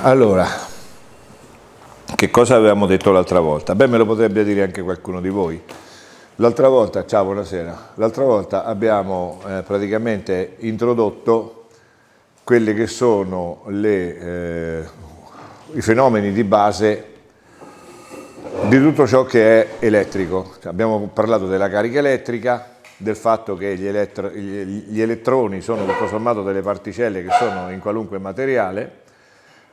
Allora, che cosa avevamo detto l'altra volta? Beh, me lo potrebbe dire anche qualcuno di voi. L'altra volta, ciao, buonasera, l'altra volta abbiamo eh, praticamente introdotto quelli che sono le, eh, i fenomeni di base di tutto ciò che è elettrico. Abbiamo parlato della carica elettrica, del fatto che gli, elettro, gli, gli, elettroni sono tutto sommato delle particelle che sono in qualunque materiale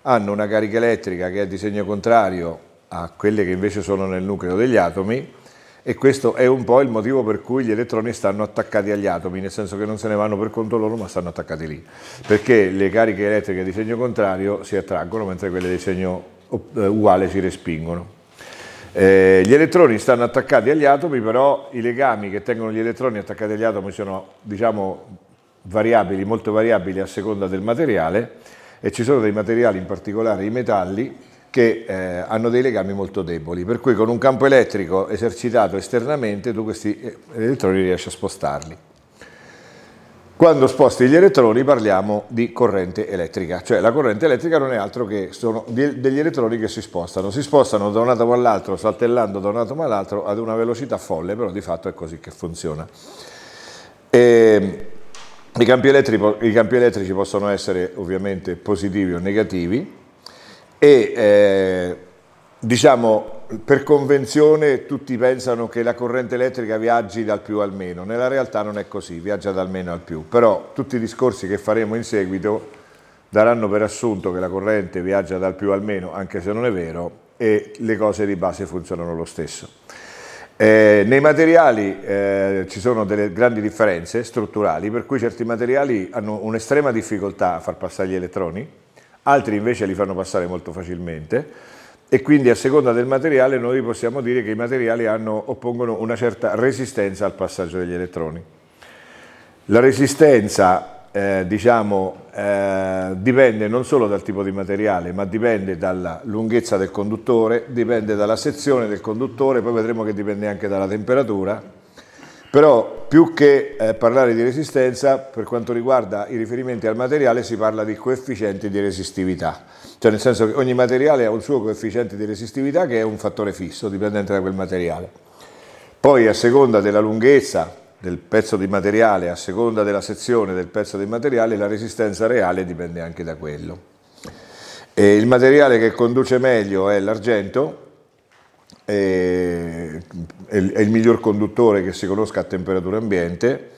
hanno una carica elettrica che è a disegno contrario a quelle che invece sono nel nucleo degli atomi e questo è un po' il motivo per cui gli elettroni stanno attaccati agli atomi, nel senso che non se ne vanno per conto loro ma stanno attaccati lì, perché le cariche elettriche a disegno contrario si attraggono mentre quelle di segno eh, uguale si respingono. Eh, gli elettroni stanno attaccati agli atomi, però i legami che tengono gli elettroni attaccati agli atomi sono diciamo, variabili, molto variabili a seconda del materiale e ci sono dei materiali, in particolare i metalli, che eh, hanno dei legami molto deboli, per cui con un campo elettrico esercitato esternamente tu questi eh, elettroni riesci a spostarli. Quando sposti gli elettroni parliamo di corrente elettrica, cioè la corrente elettrica non è altro che sono degli elettroni che si spostano, si spostano da un atomo all'altro, saltellando da un atomo all'altro ad una velocità folle, però di fatto è così che funziona. E ehm, i campi, elettrici, I campi, elettrici, possono essere ovviamente positivi o negativi e eh, diciamo per convenzione tutti pensano che la corrente elettrica viaggi dal più al meno, nella realtà non è così, viaggia dal meno al più, però tutti i discorsi che faremo in seguito daranno per assunto che la corrente viaggia dal più al meno, anche se non è vero, e le cose di base funzionano lo stesso. Eh, nei materiali eh, ci sono delle grandi differenze strutturali, per cui certi materiali hanno un'estrema difficoltà a far passare gli elettroni, altri invece li fanno passare molto facilmente e quindi a seconda del materiale noi possiamo dire che i materiali hanno, oppongono una certa resistenza al passaggio degli elettroni. La resistenza eh, diciamo, eh, dipende non solo dal tipo di materiale, ma dipende dalla lunghezza del conduttore, dipende dalla sezione del conduttore, poi vedremo che dipende anche dalla temperatura. Però più che eh, parlare di resistenza, per quanto riguarda i riferimenti al materiale, si parla di coefficienti di resistività. Cioè nel senso che ogni materiale ha un suo coefficiente di resistività che è un fattore fisso, dipendente da quel materiale. Poi a seconda della lunghezza, del pezzo di materiale, a seconda della sezione del pezzo di materiale, la resistenza reale dipende anche da quello. E il materiale che conduce meglio è l'argento, è, il miglior conduttore che si conosca a temperatura ambiente.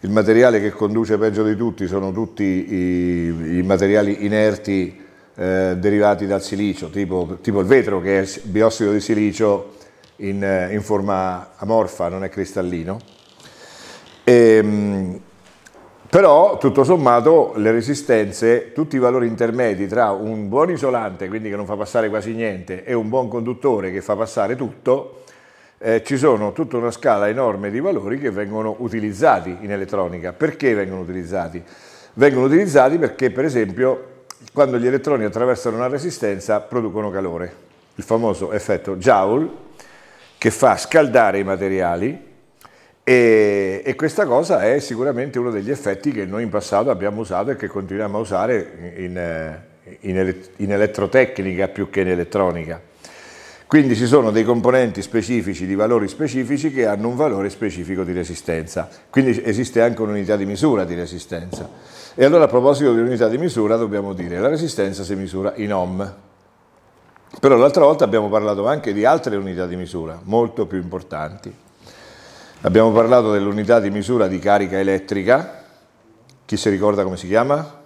Il materiale che conduce peggio di tutti sono tutti i, i materiali inerti eh, derivati dal silicio, tipo, tipo, il vetro che è biossido di silicio in, in forma amorfa, non è cristallino. Ehm, però tutto sommato le resistenze, tutti i valori intermedi tra un buon isolante, quindi che non fa passare quasi niente, e un buon conduttore che fa passare tutto, eh, ci sono tutta una scala enorme di valori che vengono utilizzati in elettronica. Perché vengono utilizzati? Vengono utilizzati perché per esempio quando gli elettroni attraversano una resistenza producono calore, il famoso effetto Joule che fa scaldare i materiali e, e, questa cosa è sicuramente uno degli effetti che noi in passato abbiamo usato e che continuiamo a usare in, eh, in, in elettrotecnica più che in elettronica. Quindi ci sono dei componenti specifici di valori specifici che hanno un valore specifico di resistenza, quindi esiste anche un'unità di misura di resistenza. E allora a proposito di unità di misura dobbiamo dire che la resistenza si misura in ohm, però l'altra volta abbiamo parlato anche di altre unità di misura molto più importanti. Abbiamo parlato dell'unità di misura di carica elettrica, chi si ricorda come si chiama?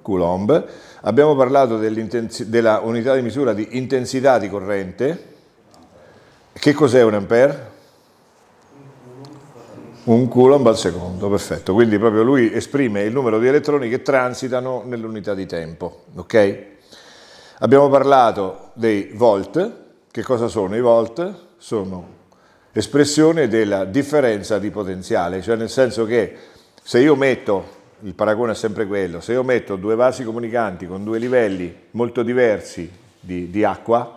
Coulomb. Abbiamo parlato della unità di misura di intensità di corrente. Che cos'è un ampere? Un coulomb al secondo, perfetto. Quindi proprio lui esprime il numero di elettroni che transitano nell'unità di tempo, ok? Abbiamo parlato dei volt. Che cosa sono i volt? Sono espressione della differenza di potenziale, cioè nel senso che se io metto, il paragone è sempre quello, se io metto due vasi comunicanti con due livelli molto diversi di, di acqua,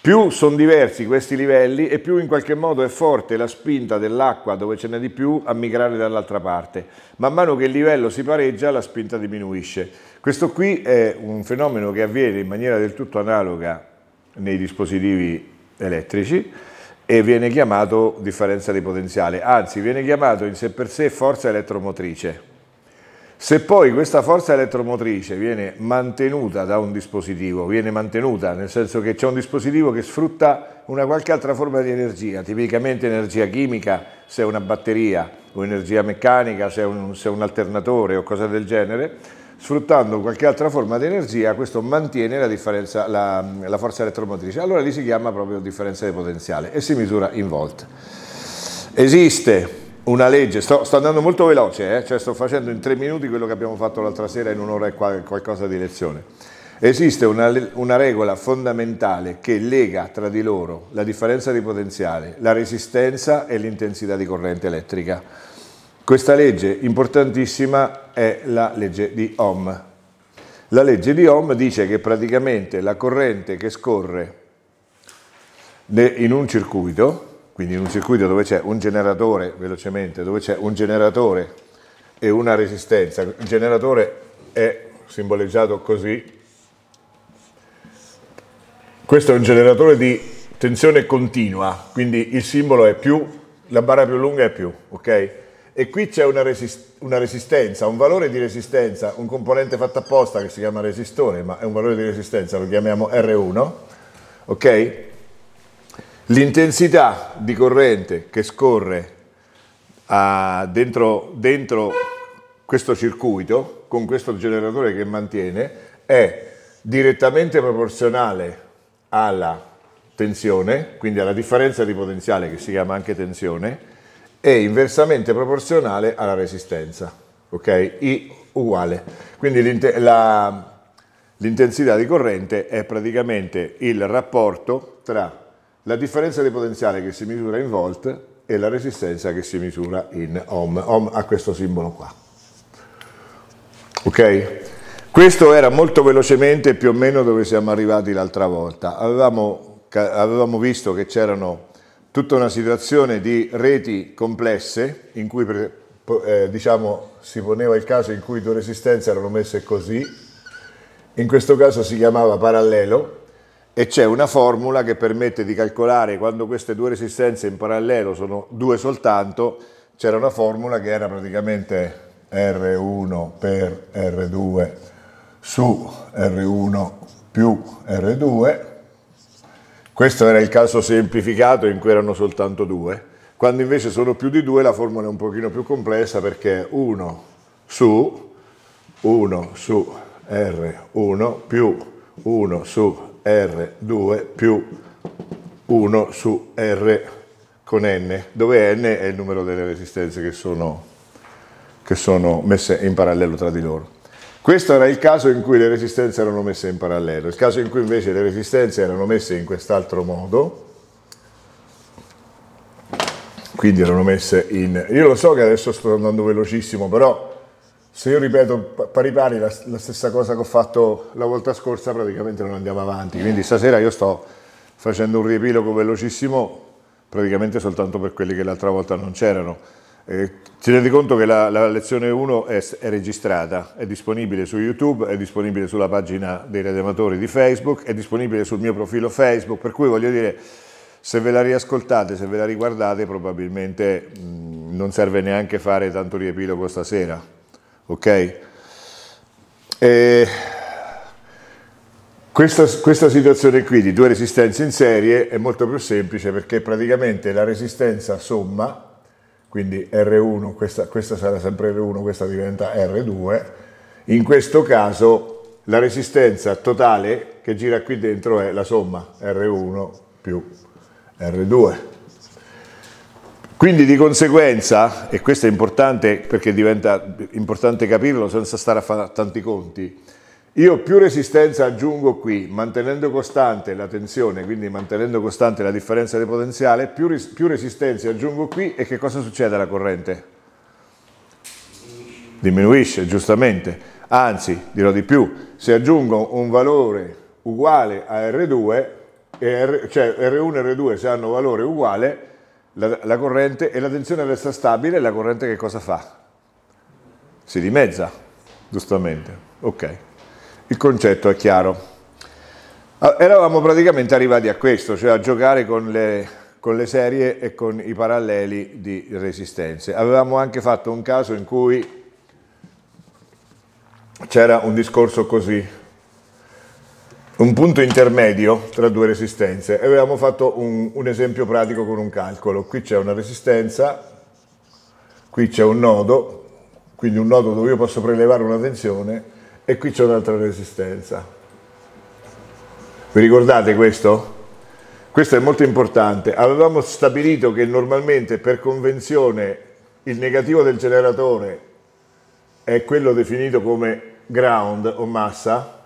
più sono diversi questi livelli e più in qualche modo è forte la spinta dell'acqua dove ce n'è di più a migrare dall'altra parte. Man mano che il livello si pareggia la spinta diminuisce. Questo qui è un fenomeno che avviene in maniera del tutto analoga nei dispositivi elettrici, e viene chiamato differenza di potenziale, anzi viene chiamato in sé per sé forza elettromotrice. Se poi questa forza elettromotrice viene mantenuta da un dispositivo, viene mantenuta nel senso che c'è un dispositivo che sfrutta una qualche altra forma di energia, tipicamente energia chimica, se è una batteria o energia meccanica, se è un, se è un alternatore o cose del genere, sfruttando qualche altra forma di energia, questo mantiene la, la, la forza elettromotrice. Allora lì si chiama proprio differenza di potenziale e si misura in volt. Esiste una legge, sto, sto andando molto veloce, eh? cioè sto facendo in tre minuti quello che abbiamo fatto l'altra sera in un'ora e qualcosa di lezione. Esiste una, una regola fondamentale che lega tra di loro la differenza di potenziale, la resistenza e l'intensità di corrente elettrica. Questa legge importantissima è la legge di Ohm. La legge di Ohm dice che praticamente la corrente che scorre in un circuito, quindi in un circuito dove c'è un generatore, velocemente, dove c'è un generatore e una resistenza, il generatore è simboleggiato così, questo è un generatore di tensione continua, quindi il simbolo è più, la barra più lunga è più, ok? E qui c'è una, resist una, resistenza, un valore di resistenza, un componente fatto apposta che si chiama resistore, ma è un valore di resistenza, lo chiamiamo R1, ok? L'intensità di corrente che scorre uh, dentro, dentro questo circuito, con questo generatore che mantiene, è direttamente proporzionale alla tensione, quindi alla differenza di potenziale che si chiama anche tensione, è inversamente proporzionale alla resistenza, ok? I uguale. Quindi l'intensità di corrente è praticamente il rapporto tra la differenza di potenziale che si misura in volt e la resistenza che si misura in ohm. Ohm ha questo simbolo qua. Ok? Questo era molto velocemente più o meno dove siamo arrivati l'altra volta. Avevamo, avevamo visto che c'erano tutta una situazione di reti complesse in cui eh, diciamo, si poneva il caso in cui due resistenze erano messe così, in questo caso si chiamava parallelo e c'è una formula che permette di calcolare quando queste due resistenze in parallelo sono due soltanto, c'era una formula che era praticamente R1 per R2 su R1 più R2 questo era il caso semplificato in cui erano soltanto due. Quando invece sono più di due la formula è un pochino più complessa perché è 1 su 1 su R1 più 1 su R2 più 1 su R con N, dove N è il numero delle resistenze che sono, che sono messe in parallelo tra di loro. Questo era il caso in cui le resistenze erano messe in parallelo, il caso in cui invece le resistenze erano messe in quest'altro modo, quindi erano messe in... Io lo so che adesso sto andando velocissimo, però se io ripeto pari pari la, la stessa cosa che ho fatto la volta scorsa praticamente non andiamo avanti, quindi stasera io sto facendo un riepilogo velocissimo praticamente soltanto per quelli che l'altra volta non c'erano eh, rendi conto che la, la lezione 1 è, è, registrata, è disponibile su YouTube, è disponibile sulla pagina dei redematori di Facebook, è disponibile sul mio profilo Facebook, per cui voglio dire, se ve la riascoltate, se ve la riguardate, probabilmente mh, mm, non serve neanche fare tanto riepilogo stasera, ok? E... Questa, questa, situazione qui di due resistenze in serie è molto più semplice perché praticamente la resistenza somma quindi R1, questa, questa sarà sempre R1, questa diventa R2, in questo caso la resistenza totale che gira qui dentro è la somma R1 più R2. Quindi di conseguenza, e questo è importante perché diventa importante capirlo senza stare a fare tanti conti, io più resistenza aggiungo qui, mantenendo costante la tensione, quindi mantenendo costante la differenza di potenziale, più, res più resistenza aggiungo qui e che cosa succede alla corrente? Diminuisce. Diminuisce, giustamente. Anzi, dirò di più, se aggiungo un valore uguale a R2, R cioè R1 e R2 se hanno valore uguale, la, la corrente e la tensione resta stabile, la corrente che cosa fa? Si dimezza, giustamente. Ok il concetto è chiaro. Ah, eravamo praticamente arrivati a questo, cioè a giocare con le, con le serie e con i paralleli di resistenze. Avevamo anche fatto un caso in cui c'era un discorso così, un punto intermedio tra due resistenze. avevamo fatto un, un esempio pratico con un calcolo. Qui c'è una resistenza, qui c'è un nodo, quindi un nodo dove io posso prelevare una tensione e qui c'è un'altra resistenza. Vi ricordate questo? Questo è molto importante. Avevamo stabilito che normalmente per convenzione il negativo del generatore è quello definito come ground o massa,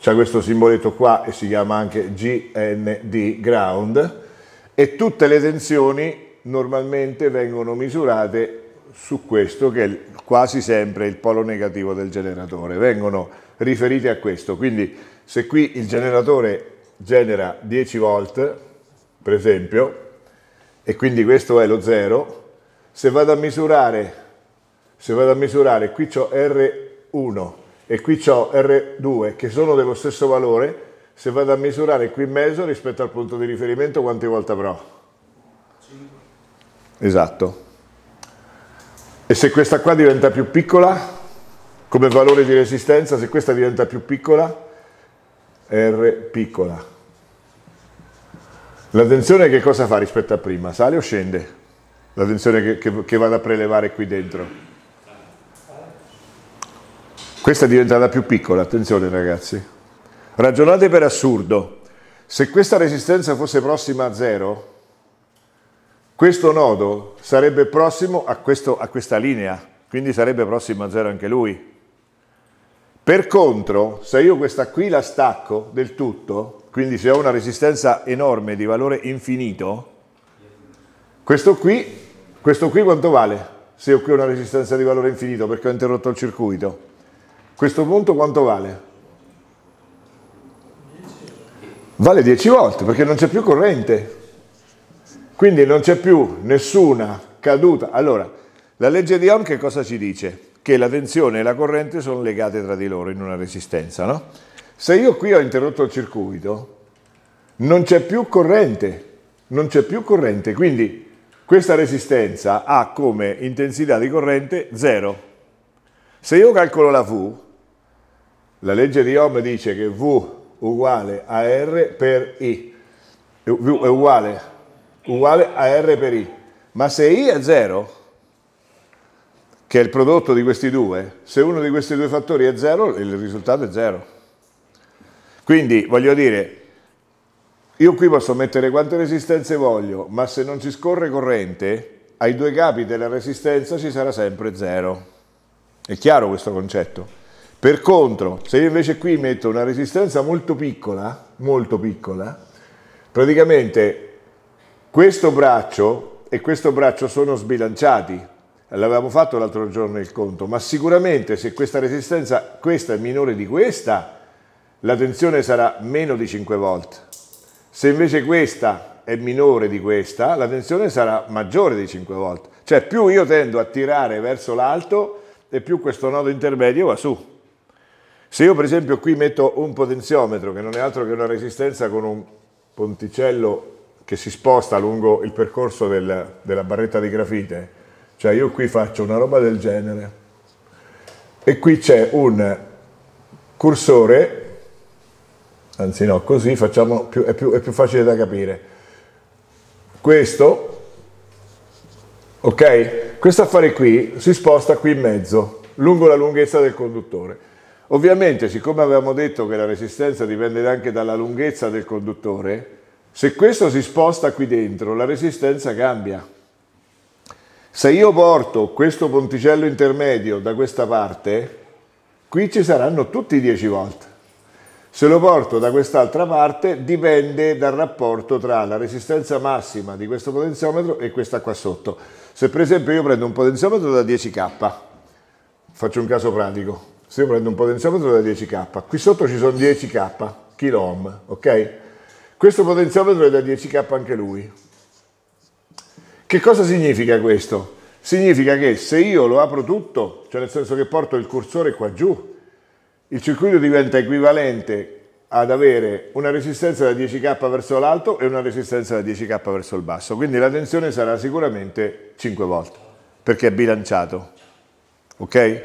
c'è questo simboletto qua e si chiama anche GND, ground, e tutte le tensioni normalmente vengono misurate su questo che è quasi sempre il polo negativo del generatore, vengono riferiti a questo, quindi se qui il generatore genera 10 volt, per esempio, e quindi questo è lo zero, se vado a misurare, se vado a misurare qui ho R1 e qui ho R2 che sono dello stesso valore, se vado a misurare qui in mezzo rispetto al punto di riferimento quante volte avrò? 5. Esatto. E se questa qua diventa più piccola, come valore di resistenza, se questa diventa più piccola, R piccola. La tensione che cosa fa rispetto a prima? Sale o scende? La tensione che, che, che vado a prelevare qui dentro. Questa è diventata più piccola, attenzione ragazzi. Ragionate per assurdo. Se questa resistenza fosse prossima a zero, questo nodo sarebbe prossimo a, questo, a questa linea, quindi sarebbe prossimo a zero anche lui. Per contro, se io questa qui la stacco del tutto, quindi se ho una resistenza enorme di valore infinito, questo qui, questo qui quanto vale? Se ho qui una resistenza di valore infinito perché ho interrotto il circuito, questo punto quanto vale? Vale 10 volt perché non c'è più corrente. Quindi non c'è più nessuna caduta. Allora, la legge di Ohm che cosa ci dice? Che la tensione e la corrente sono legate tra di loro in una resistenza, no? Se io qui ho interrotto il circuito, non c'è più corrente, non c'è più corrente, quindi questa resistenza ha come intensità di corrente 0. Se io calcolo la V, la legge di Ohm dice che V uguale a R per I, V è uguale a uguale a R per I. Ma se I è 0, che è il prodotto di questi due, se uno di questi due fattori è 0, il risultato è 0. Quindi, voglio dire, io qui posso mettere quante resistenze voglio, ma se non ci scorre corrente, ai due capi della resistenza ci sarà sempre 0. È chiaro questo concetto? Per contro, se io invece qui metto una resistenza molto piccola, molto piccola, praticamente questo braccio e questo braccio sono sbilanciati, l'avevamo fatto l'altro giorno il conto, ma sicuramente se questa resistenza, questa è minore di questa, la tensione sarà meno di 5 volt. Se invece questa è minore di questa, la tensione sarà maggiore di 5 volt. Cioè più io tendo a tirare verso l'alto e più questo nodo intermedio va su. Se io per esempio qui metto un potenziometro, che non è altro che una resistenza con un ponticello che si sposta lungo il percorso del, della barretta di grafite, cioè io qui faccio una roba del genere e qui c'è un cursore, anzi no, così facciamo più, è, più, è più facile da capire. Questo, ok? Questo affare qui si sposta qui in mezzo, lungo la lunghezza del conduttore. Ovviamente, siccome avevamo detto che la resistenza dipende anche dalla lunghezza del conduttore, se questo si sposta qui dentro, la resistenza cambia. Se io porto questo ponticello intermedio da questa parte, qui ci saranno tutti i 10 volt. Se lo porto da quest'altra parte dipende dal rapporto tra la resistenza massima di questo potenziometro e questa qua sotto. Se per esempio io prendo un potenziometro da 10K, faccio un caso pratico, se io prendo un potenziometro da 10K, qui sotto ci sono 10K, kilo ohm, ok? Questo potenziometro è da 10K anche lui. Che cosa significa questo? Significa che se io lo apro tutto, cioè nel senso che porto il cursore qua giù, il circuito diventa equivalente ad avere una resistenza da 10k verso l'alto e una resistenza da 10k verso il basso, quindi la tensione sarà sicuramente 5 volte, perché è bilanciato. Ok?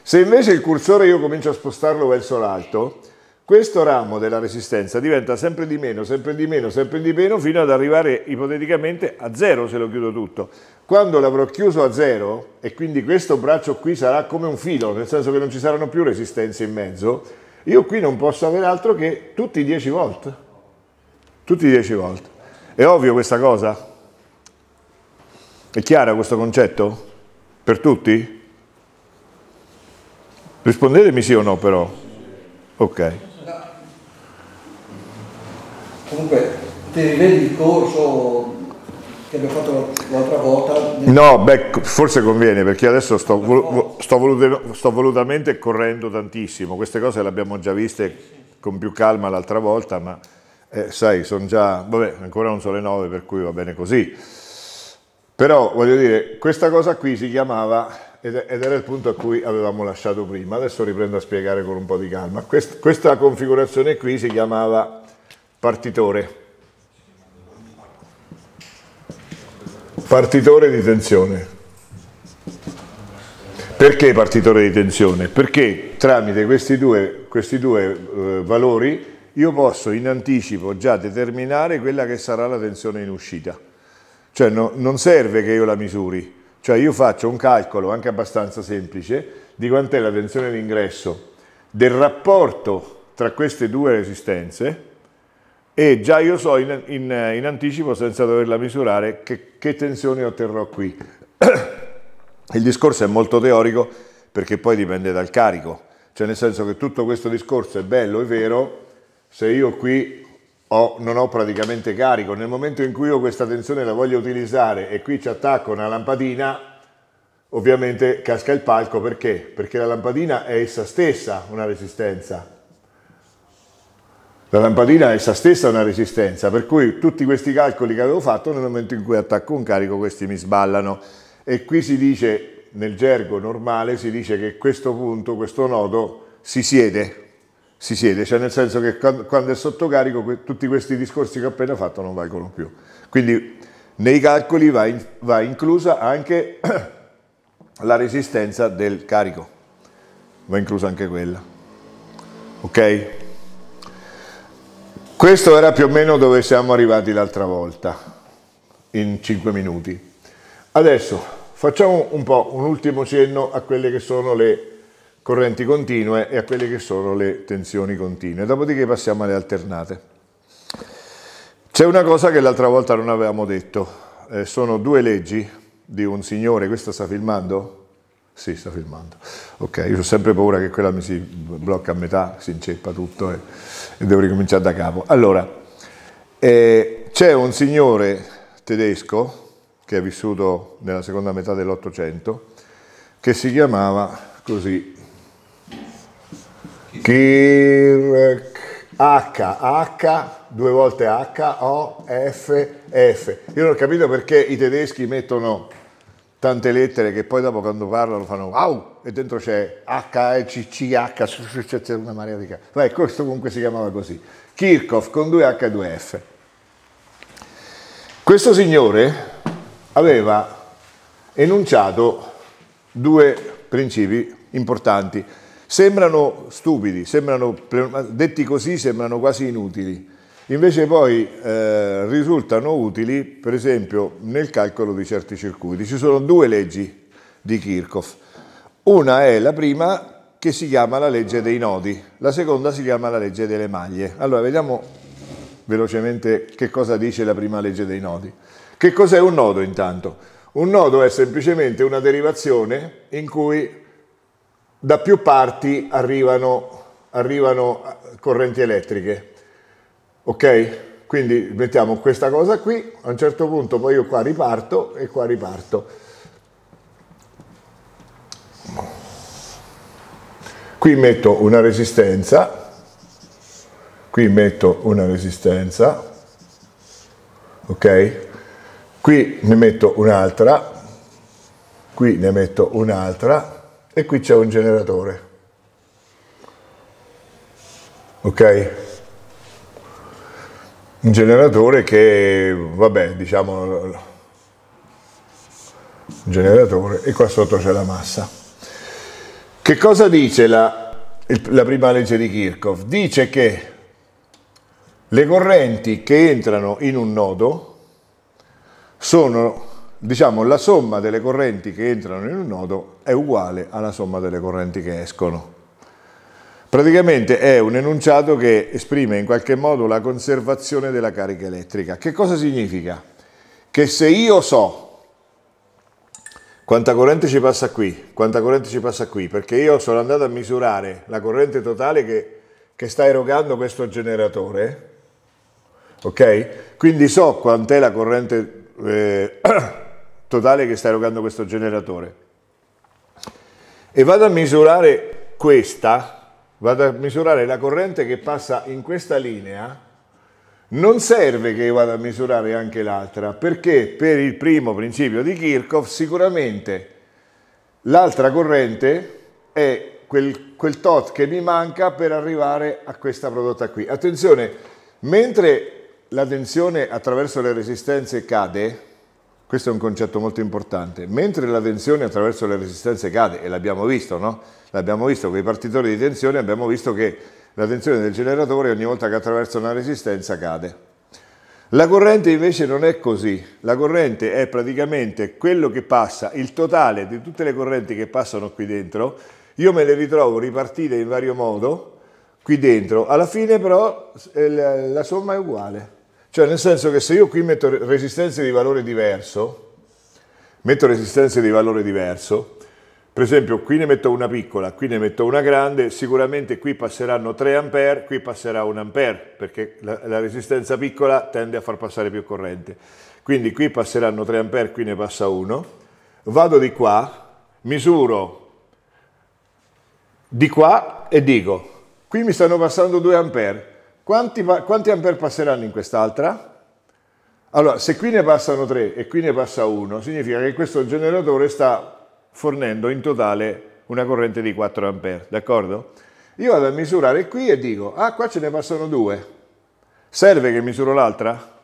Se invece il cursore io comincio a spostarlo verso l'alto, questo ramo della resistenza diventa sempre di meno, sempre di meno, sempre di meno, fino ad arrivare ipoteticamente a zero se lo chiudo tutto. Quando l'avrò chiuso a zero, e quindi questo braccio qui sarà come un filo, nel senso che non ci saranno più resistenze in mezzo, io qui non posso avere altro che tutti i 10 volt. Tutti i 10 volt. È ovvio questa cosa? È chiaro questo concetto? Per tutti? Rispondetemi sì o no però. Ok comunque ti rivedi il corso che abbiamo fatto l'altra volta? No, beh, forse conviene perché adesso sto, vol sto, volut sto volutamente correndo tantissimo, queste cose le abbiamo già viste con più calma l'altra volta, ma eh, sai, sono già, vabbè, ancora non sono le nove, per cui va bene così. Però voglio dire, questa cosa qui si chiamava ed, era il punto a cui avevamo lasciato prima. Adesso riprendo a spiegare con un po' di calma. questa configurazione qui si chiamava partitore. Partitore di tensione. Perché partitore di tensione? Perché tramite questi due, questi due eh, valori io posso in anticipo già determinare quella che sarà la tensione in uscita. Cioè no, non serve che io la misuri, cioè io faccio un calcolo anche abbastanza semplice di quant'è la tensione d'ingresso del rapporto tra queste due resistenze e già io so in, in, in anticipo, senza doverla misurare, che, che tensione otterrò qui. Il discorso è molto teorico perché poi dipende dal carico, cioè nel senso che tutto questo discorso è bello, è vero, se io qui ho, non ho praticamente carico, nel momento in cui io questa tensione la voglio utilizzare e qui ci attacco una lampadina, ovviamente casca il palco perché? Perché la lampadina è essa stessa una resistenza, la lampadina essa stessa è una resistenza, per cui tutti questi calcoli che avevo fatto nel momento in cui attacco un carico questi mi sballano. E qui si dice, nel gergo normale, si dice che questo punto, questo nodo, si siede, si siede, cioè nel senso che quando è sotto carico tutti questi discorsi che ho appena fatto non valgono più. Quindi nei calcoli va, in, va inclusa anche la resistenza del carico, va inclusa anche quella. Ok? Questo era più o meno dove siamo arrivati l'altra volta, in 5 minuti. Adesso facciamo un po' un ultimo cenno a quelle che sono le correnti continue e a quelle che sono le tensioni continue, dopodiché passiamo alle alternate. C'è una cosa che l'altra volta non avevamo detto, eh, sono due leggi di un signore, questo sta filmando, sì, sto filmando. Ok, io ho sempre paura che quella mi si blocca a metà, si inceppa tutto e, e devo ricominciare da capo. Allora, eh, c'è un signore tedesco che è vissuto nella seconda metà dell'Ottocento che si chiamava così Kirk H, H, due volte H, O, F, F. Io non ho capito perché i tedeschi mettono tante lettere che poi dopo quando parlano fanno wow e dentro c'è H, c'è una marea di cazzo. Beh, questo comunque si chiamava così. Kirchhoff con 2H2F. e Questo signore aveva enunciato due principi importanti. Sembrano stupidi, sembrano, detti così sembrano quasi inutili, Invece poi eh, risultano utili, per esempio, nel calcolo di certi circuiti. Ci sono due leggi di Kirchhoff. Una è la prima che si chiama la legge dei nodi, la seconda si chiama la legge delle maglie. Allora vediamo velocemente che cosa dice la prima legge dei nodi. Che cos'è un nodo intanto? Un nodo è semplicemente una derivazione in cui da più parti arrivano, arrivano correnti elettriche ok? Quindi mettiamo questa cosa qui, a un certo punto poi io qua riparto e qua riparto. Qui metto una resistenza, qui metto una resistenza, ok? Qui ne metto un'altra, qui ne metto un'altra e qui c'è un generatore. Ok? un generatore che, vabbè, diciamo, un generatore, e qua sotto c'è la massa. Che cosa dice la, la prima legge di Kirchhoff? Dice che le correnti che entrano in un nodo sono, diciamo, la somma delle correnti che entrano in un nodo è uguale alla somma delle correnti che escono. Praticamente è un enunciato che esprime in qualche modo la conservazione della carica elettrica. Che cosa significa? Che se io so quanta corrente ci passa qui, quanta corrente ci passa qui, perché io sono andato a misurare la corrente totale che, che sta erogando questo generatore, ok? Quindi so quant'è la corrente eh, totale che sta erogando questo generatore. E vado a misurare questa, vado a misurare la corrente che passa in questa linea, non serve che io vada a misurare anche l'altra, perché per il primo principio di Kirchhoff sicuramente l'altra corrente è quel, quel tot che mi manca per arrivare a questa prodotta qui. Attenzione, mentre la tensione attraverso le resistenze cade, questo è un concetto molto importante, mentre la tensione attraverso le resistenze cade, e l'abbiamo visto, no? L'abbiamo visto con i partitori di tensione, abbiamo visto che la tensione del generatore ogni volta che attraversa una resistenza cade. La corrente invece non è così, la corrente è praticamente quello che passa, il totale di tutte le correnti che passano qui dentro, io me le ritrovo ripartite in vario modo qui dentro, alla fine però eh, la somma è uguale, cioè nel senso che se io qui metto resistenze di valore diverso, metto resistenze di valore diverso, per esempio qui ne metto una piccola, qui ne metto una grande, sicuramente qui passeranno 3 A, qui passerà 1 A, perché la, la, resistenza piccola tende a far passare più corrente. Quindi qui passeranno 3 A, qui ne passa 1. Vado di qua, misuro di qua e dico, qui mi stanno passando 2 A, quanti, quanti A passeranno in quest'altra? Allora, se qui ne passano 3 e qui ne passa 1, significa che questo generatore sta fornendo in totale una corrente di 4 A, d'accordo? Io vado a misurare qui e dico, ah qua ce ne passano due, serve che misuro l'altra?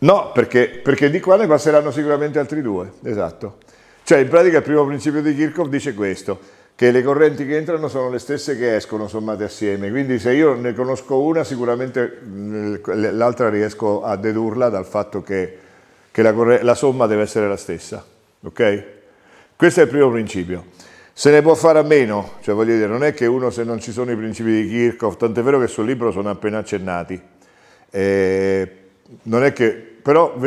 No, perché, perché, di qua ne passeranno sicuramente altri due, esatto. Cioè in pratica il primo principio di Kirchhoff dice questo, che le correnti che entrano sono le stesse che escono sommate assieme, quindi se io ne conosco una sicuramente mm, l'altra riesco a dedurla dal fatto che, che la, la somma deve essere la stessa ok? Questo è il primo principio. Se ne può fare a meno, cioè voglio dire, non è che uno se non ci sono i principi di Kirchhoff, tant'è vero che sul libro sono appena accennati, eh, non è che però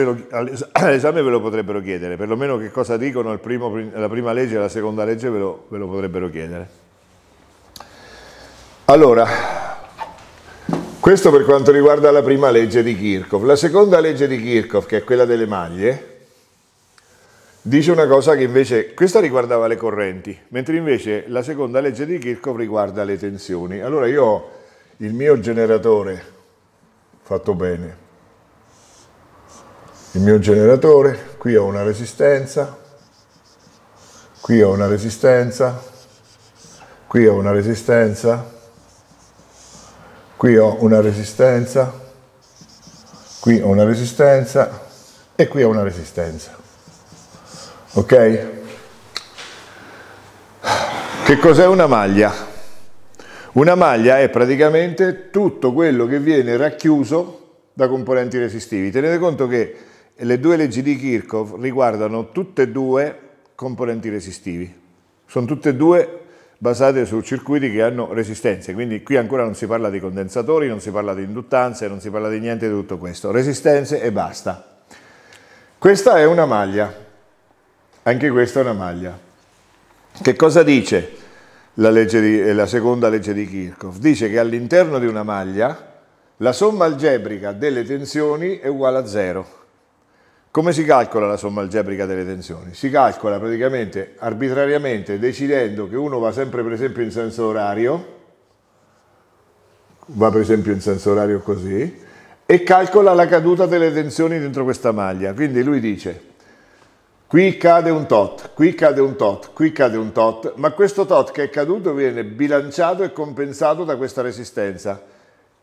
all'esame ve lo potrebbero chiedere, perlomeno che cosa dicono primo, la prima legge e la seconda legge ve lo, ve lo, potrebbero chiedere. Allora, questo per quanto riguarda la prima legge di Kirchhoff. La seconda legge di Kirchhoff, che è quella delle maglie, Dice una cosa che invece, questa riguardava le correnti, mentre invece la seconda legge di Kirchhoff riguarda le tensioni. Allora io ho il mio generatore, fatto bene, il mio generatore, qui ho una resistenza, qui ho una resistenza, qui ho una resistenza, qui ho una resistenza, qui ho una resistenza e qui ho una resistenza. Ok? Che cos'è una maglia? Una maglia è praticamente tutto quello che viene racchiuso da componenti resistivi. Tenete conto che le due leggi di Kirchhoff riguardano tutte e due componenti resistivi. Sono tutte e due basate su circuiti che hanno resistenze, quindi qui ancora non si parla di condensatori, non si parla di induttanze, non si parla di niente di tutto questo, resistenze e basta. Questa è una maglia, anche questa è una maglia. Che cosa dice la, di, eh, la seconda legge di Kirchhoff? Dice che all'interno di una maglia la somma algebrica delle tensioni è uguale a zero. Come si calcola la somma algebrica delle tensioni? Si calcola praticamente arbitrariamente decidendo che uno va sempre per esempio in senso orario, va per esempio in senso orario così, e calcola la caduta delle tensioni dentro questa maglia. Quindi lui dice Qui cade un tot, qui cade un tot, qui cade un tot, ma questo tot che è caduto viene bilanciato e compensato da questa resistenza,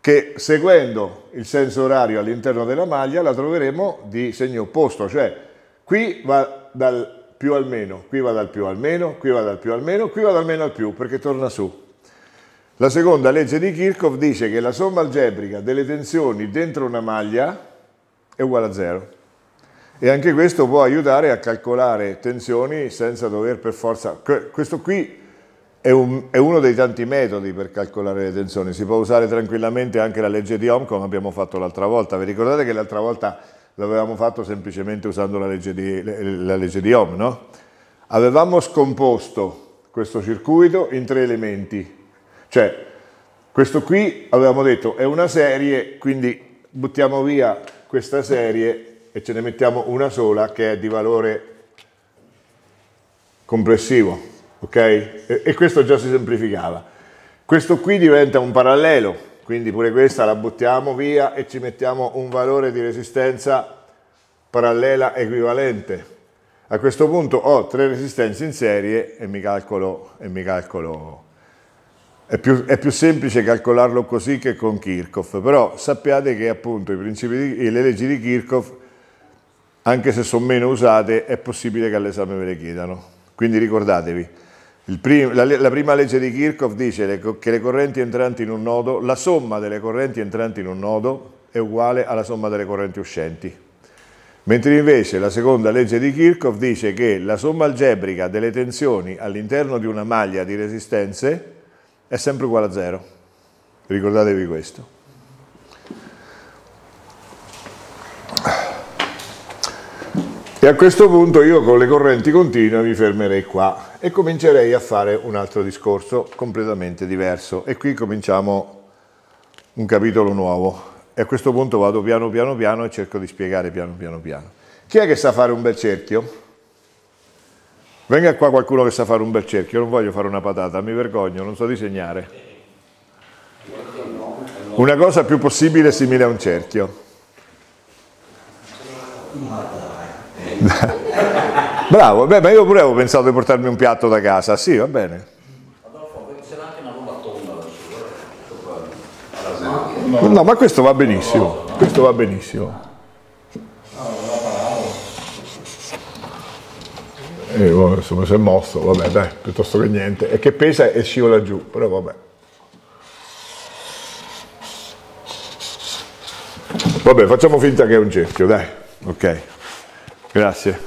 che seguendo il senso orario all'interno della maglia la troveremo di segno opposto, cioè qui va dal più al meno, qui va dal più al meno, qui va dal più al meno, qui va dal meno al più, perché torna su. La seconda legge di Kirchhoff dice che la somma algebrica delle tensioni dentro una maglia è uguale a zero e anche questo può aiutare a calcolare tensioni senza dover per forza... Questo qui è, un, è, uno dei tanti metodi per calcolare le tensioni, si può usare tranquillamente anche la legge di Ohm come abbiamo fatto l'altra volta, vi ricordate che l'altra volta l'avevamo fatto semplicemente usando la legge di, la legge di Ohm, no? Avevamo scomposto questo circuito in tre elementi, cioè questo qui avevamo detto è una serie, quindi buttiamo via questa serie e ce ne mettiamo una sola che è di valore complessivo, ok? E, e questo già si semplificava. Questo qui diventa un parallelo, quindi pure questa la buttiamo via e ci mettiamo un valore di resistenza parallela equivalente. A questo punto ho tre resistenze in serie e mi calcolo, e mi calcolo è più, è più, semplice calcolarlo così che con Kirchhoff, però sappiate che appunto i principi di, le leggi di Kirchhoff anche se sono meno usate, è possibile che all'esame ve le chiedano. Quindi ricordatevi, prim la, la, prima legge di Kirchhoff dice le che le correnti entranti in un nodo, la somma delle correnti entranti in un nodo è uguale alla somma delle correnti uscenti. Mentre invece la seconda legge di Kirchhoff dice che la somma algebrica delle tensioni all'interno di una maglia di resistenze è sempre uguale a zero. Ricordatevi questo. E a questo punto io con le correnti continue mi fermerei qua e comincerei a fare un altro discorso completamente diverso. E qui cominciamo un capitolo nuovo. E a questo punto vado piano piano piano e cerco di spiegare piano piano piano. Chi è che sa fare un bel cerchio? Venga qua qualcuno che sa fare un bel cerchio, non voglio fare una patata, mi vergogno, non so disegnare. Una cosa più possibile simile a un cerchio. Bravo, beh, ma io pure avevo pensato di portarmi un piatto da casa, sì, va bene. Eh. No, ma questo va benissimo, questo va benissimo. E ah, eh, insomma si è mosso, vabbè dai, piuttosto che niente. E che pesa e scivola giù, però vabbè. Vabbè, facciamo finta che è un cerchio, dai. Ok. Grazie.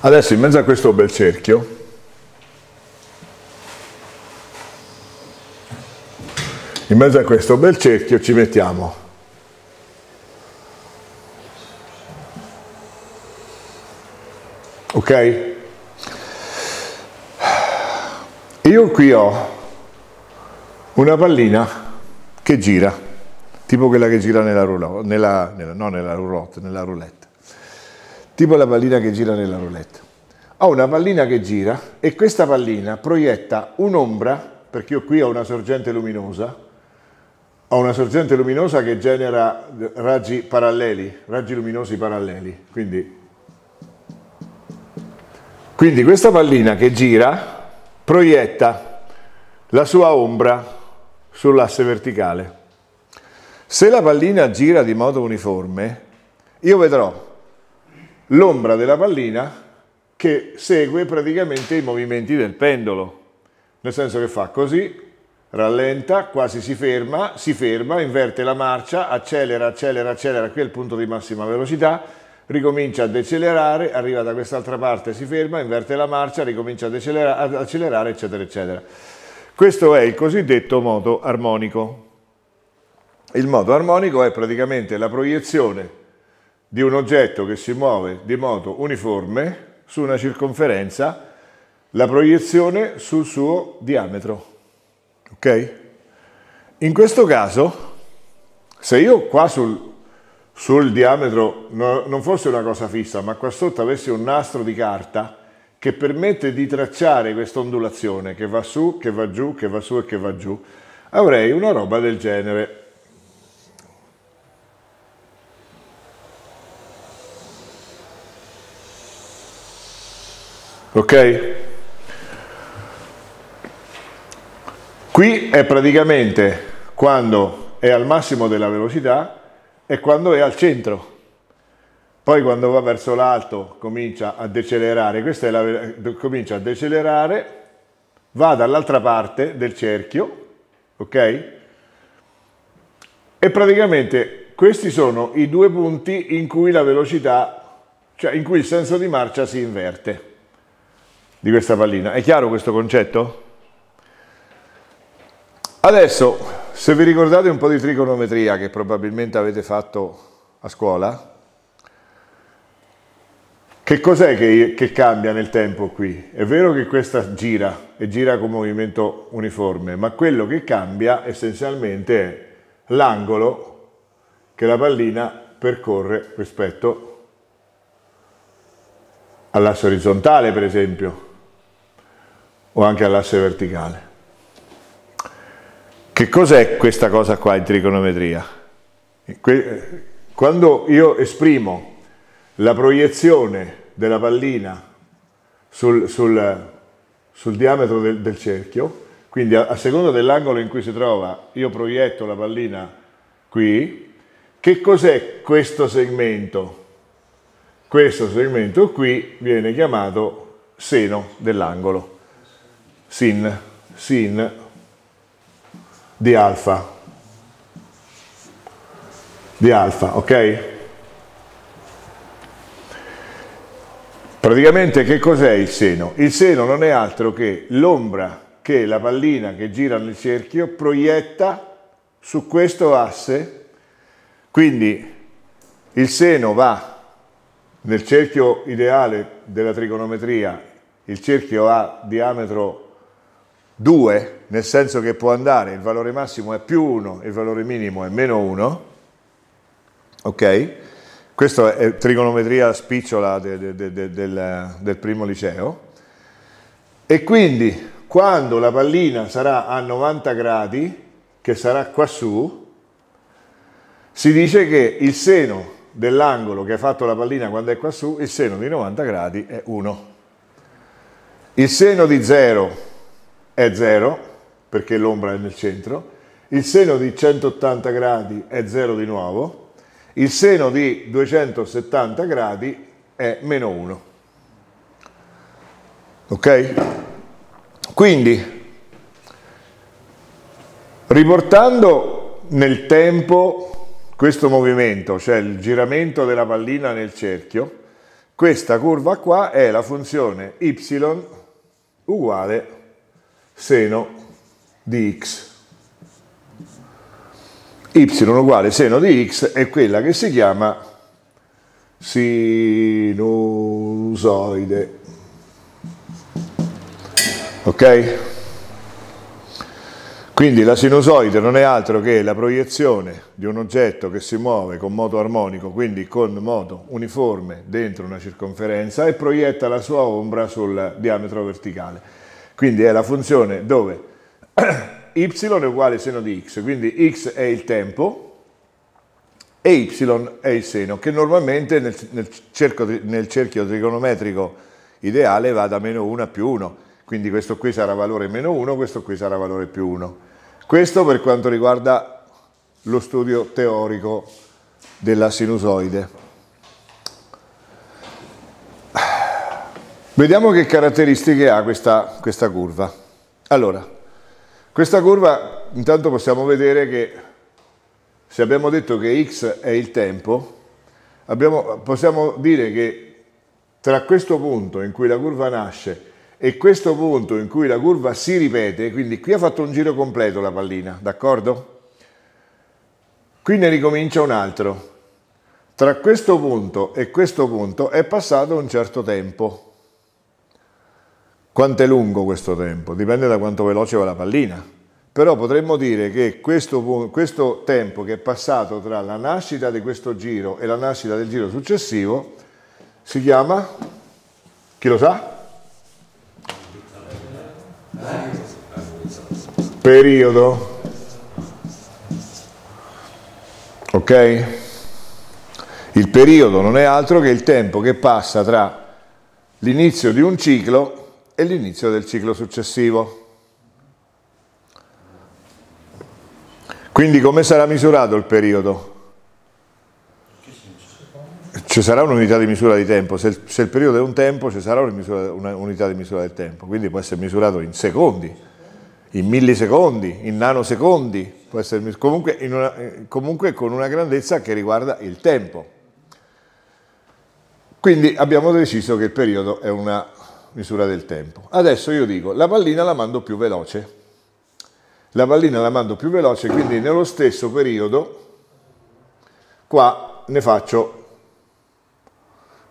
Adesso in mezzo a questo bel cerchio in mezzo a questo bel cerchio ci mettiamo ok? io qui ho una pallina che gira tipo quella che gira nella roulotte, nella, nella, no nella roulotte, nella roulette, tipo la pallina che gira nella roulette. Ho una pallina che gira e questa pallina proietta un'ombra, perché io qui ho una sorgente luminosa, ho una sorgente luminosa che genera raggi paralleli, raggi luminosi paralleli, quindi, quindi questa pallina che gira proietta la sua ombra sull'asse verticale. Se la pallina gira di modo uniforme, io vedrò l'ombra della pallina che segue praticamente i movimenti del pendolo, nel senso che fa così, rallenta, quasi si ferma, si ferma, inverte la marcia, accelera, accelera, accelera, qui è il punto di massima velocità, ricomincia a decelerare, arriva da quest'altra parte, si ferma, inverte la marcia, ricomincia ad accelerare, eccetera, eccetera. Questo è il cosiddetto moto armonico. Il moto armonico è praticamente la proiezione di un oggetto che si muove di moto uniforme su una circonferenza, la proiezione sul suo diametro. Ok? In questo caso, se io qua sul, sul diametro no, non fosse una cosa fissa, ma qua sotto avessi un nastro di carta che permette di tracciare questa ondulazione che va su, che va giù, che va su e che va giù, avrei una roba del genere. ok? Qui è praticamente quando è al massimo della velocità e quando è al centro. Poi quando va verso l'alto comincia a decelerare, questa è la, comincia a decelerare, va dall'altra parte del cerchio, ok? E praticamente questi sono i due punti in cui la velocità, cioè in cui il senso di marcia si inverte di questa pallina. È chiaro questo concetto? Adesso, se vi ricordate un po' di trigonometria che probabilmente avete fatto a scuola, che cos'è che, che, cambia nel tempo qui? È vero che questa gira e gira con movimento uniforme, ma quello che cambia essenzialmente è l'angolo che la pallina percorre rispetto all'asse orizzontale, per esempio o anche all'asse verticale. Che cos'è questa cosa qua in trigonometria? Quando io esprimo la proiezione della pallina sul, sul, sul diametro del, del, cerchio, quindi a, a seconda dell'angolo in cui si trova, io proietto la pallina qui, che cos'è questo segmento? Questo segmento qui viene chiamato seno dell'angolo sin, sin di alfa, di alfa, ok? Praticamente che cos'è il seno? Il seno non è altro che l'ombra che la pallina che gira nel cerchio proietta su questo asse, quindi il seno va nel cerchio ideale della trigonometria, il cerchio ha diametro 2, nel senso che può andare, il valore massimo è più 1, il valore minimo è meno 1, ok? Questa è trigonometria spicciola de, de, de, del, del primo liceo. E quindi quando la pallina sarà a 90 gradi, che sarà quassù, si dice che il seno dell'angolo che ha fatto la pallina quando è qua su, il seno di 90 gradi è 1. Il seno di 0 è 0 perché l'ombra è nel centro, il seno di 180 gradi è 0 di nuovo, il seno di 270 gradi è meno 1. Ok? Quindi, riportando nel tempo questo movimento, cioè il giramento della pallina nel cerchio, questa curva qua è la funzione y uguale a seno di x. y uguale seno di x è quella che si chiama sinusoide. Ok? Quindi la sinusoide non è altro che la proiezione di un oggetto che si muove con moto armonico, quindi con moto uniforme dentro una circonferenza e proietta la sua ombra sul diametro verticale. Quindi è la funzione dove y è uguale al seno di x, quindi x è il tempo e y è il seno, che normalmente nel, nel, cerco, nel cerchio trigonometrico ideale va da meno 1 a più 1, quindi questo qui sarà valore meno 1, questo qui sarà valore più 1. Questo per quanto riguarda lo studio teorico della sinusoide. Vediamo che caratteristiche ha questa, questa curva. Allora, questa curva intanto possiamo vedere che se abbiamo detto che x è il tempo, abbiamo, possiamo dire che tra questo punto in cui la curva nasce e questo punto in cui la curva si ripete, quindi qui ha fatto un giro completo la pallina, d'accordo? Qui ne ricomincia un altro. Tra questo punto e questo punto è passato un certo tempo. Quanto è lungo questo tempo? Dipende da quanto veloce va la pallina. Però potremmo dire che questo, questo tempo che è passato tra la nascita di questo giro e la nascita del giro successivo si chiama, chi lo sa? Periodo. Ok? Il periodo non è altro che il tempo che passa tra l'inizio di un ciclo e l'inizio del ciclo successivo. Quindi come sarà misurato il periodo? Ci sarà un'unità di misura di tempo, se il, se il, periodo è un tempo ci sarà un'unità di misura del tempo, quindi può essere misurato in secondi, in millisecondi, in nanosecondi, può essere, comunque, in una, comunque con una grandezza che riguarda il tempo. Quindi abbiamo deciso che il periodo è una misura del tempo. Adesso io dico, la pallina la mando più veloce. La pallina la mando più veloce, quindi nello stesso periodo qua ne faccio,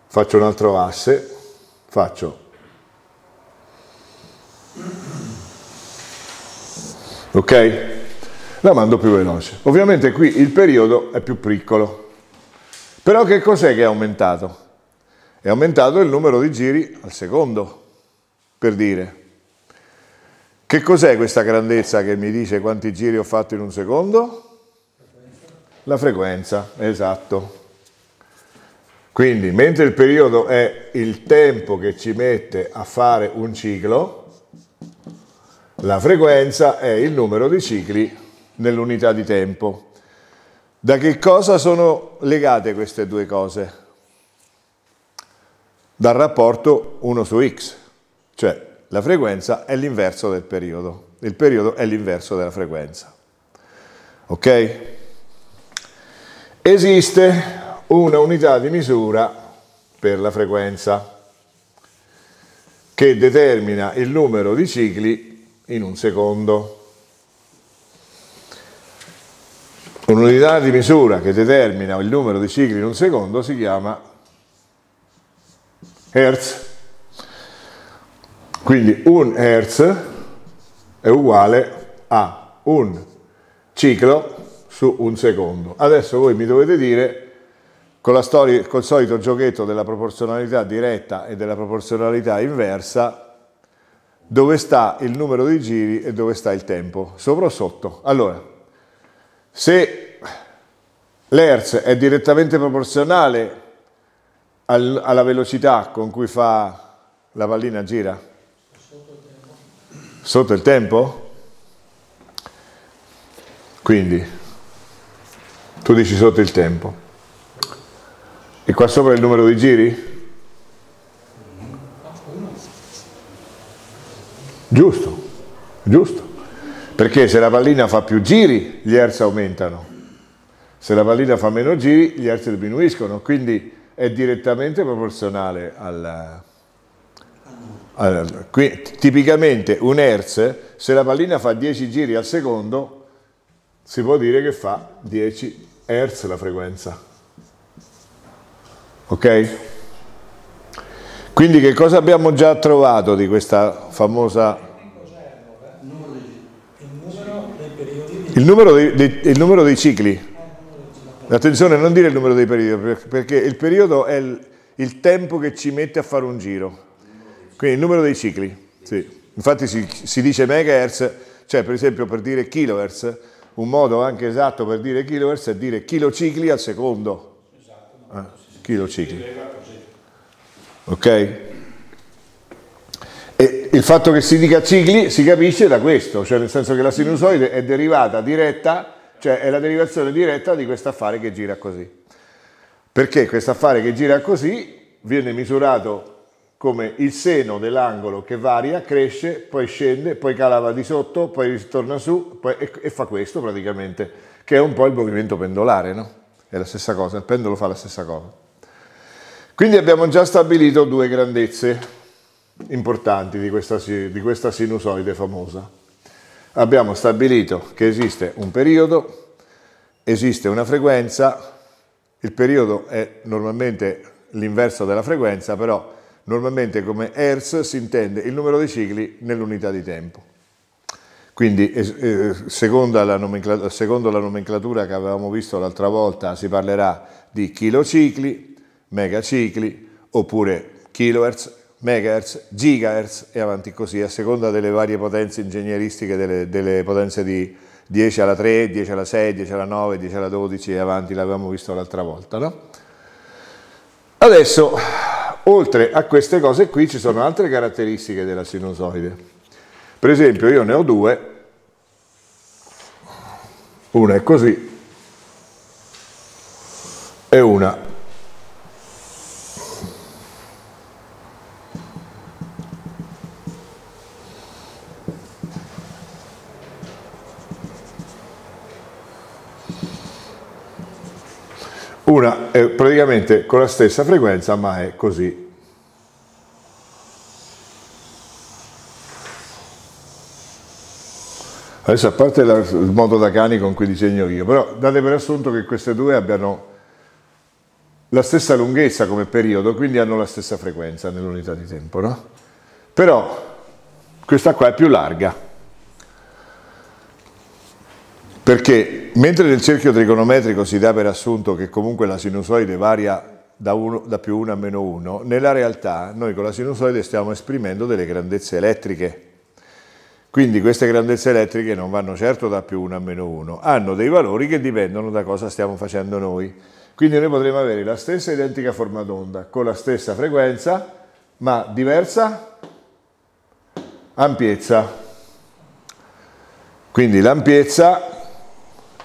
faccio un altro asse, faccio ok? La mando più veloce. Ovviamente qui il periodo è più piccolo. Però che cos'è che è aumentato? è aumentato il numero di giri al secondo, per dire. Che cos'è questa grandezza che mi dice quanti giri ho fatto in un secondo? La frequenza, esatto. Quindi, mentre il periodo è il tempo che ci mette a fare un ciclo, la frequenza è il numero di cicli nell'unità di tempo. Da che cosa sono legate queste due cose? dal rapporto 1 su x, cioè la frequenza è l'inverso del periodo, il periodo è l'inverso della frequenza. Ok? Esiste una unità di misura per la frequenza che determina il numero di cicli in un secondo. Un'unità di misura che determina il numero di cicli in un secondo si chiama Hertz. Quindi un Hertz è uguale a un ciclo su un secondo. Adesso voi mi dovete dire con la storia, col solito giochetto della proporzionalità diretta e della proporzionalità inversa dove sta il numero di giri e dove sta il tempo, sopra o sotto. Allora, se l'hertz è direttamente proporzionale al, alla velocità con cui fa la pallina gira? Sotto il tempo? Quindi, tu dici sotto il tempo. E qua sopra il numero di giri? Giusto, giusto. Perché se la pallina fa più giri, gli hertz aumentano. Se la pallina fa meno giri, gli hertz diminuiscono. Quindi è direttamente proporzionale al... al qui, tipicamente un Hertz, se la pallina fa 10 giri al secondo, si può dire che fa 10 Hertz la frequenza. Ok? Quindi che cosa abbiamo già trovato di questa famosa... Il numero dei, il numero dei cicli Attenzione, non dire il numero dei periodi, perché il periodo è il, il tempo che ci mette a fare un giro. Quindi il numero dei cicli. Sì. Infatti si, si, dice megahertz, cioè per esempio per dire kilohertz, un modo anche esatto per dire kilohertz è dire chilocicli al secondo. Esatto. Eh? Kilocicli. Ok? E il fatto che si dica cicli si capisce da questo, cioè nel senso che la sinusoide è derivata diretta cioè è la derivazione diretta di questo affare che gira così. Perché questo affare che gira così viene misurato come il seno dell'angolo che varia, cresce, poi scende, poi calava di sotto, poi ritorna su poi, e, e, fa questo praticamente, che è un po' il movimento pendolare, no? È la stessa cosa, il pendolo fa la stessa cosa. Quindi abbiamo già stabilito due grandezze importanti di questa, di questa sinusoide famosa abbiamo stabilito che esiste un periodo, esiste una frequenza, il periodo è normalmente l'inverso della frequenza, però normalmente come Hertz si intende il numero di cicli nell'unità di tempo. Quindi eh, secondo la nomenclatura che avevamo visto l'altra volta si parlerà di kilocicli, megacicli oppure kilohertz megahertz, gigahertz e avanti così, a seconda delle varie potenze ingegneristiche, delle, delle potenze di 10 alla 3, 10 alla 6, 10 alla 9, 10 alla 12 e avanti, l'avevamo visto l'altra volta. No? Adesso, oltre a queste cose qui, ci sono altre caratteristiche della sinusoide. Per esempio, io ne ho due, una è così e una Una è eh, praticamente con la stessa frequenza ma è così. Adesso a parte la, il modo da cani con cui disegno io, però date per assunto che queste due abbiano la stessa lunghezza come periodo, quindi hanno la stessa frequenza nell'unità di tempo, no? Però questa qua è più larga. Perché mentre nel cerchio trigonometrico si dà per assunto che comunque la sinusoide varia da, uno, da più 1 a meno 1, nella realtà noi con la sinusoide stiamo esprimendo delle grandezze elettriche. Quindi queste grandezze elettriche non vanno certo da più 1 a meno 1, hanno dei valori che dipendono da cosa stiamo facendo noi. Quindi noi potremmo avere la stessa identica forma d'onda, con la stessa frequenza, ma diversa ampiezza. Quindi l'ampiezza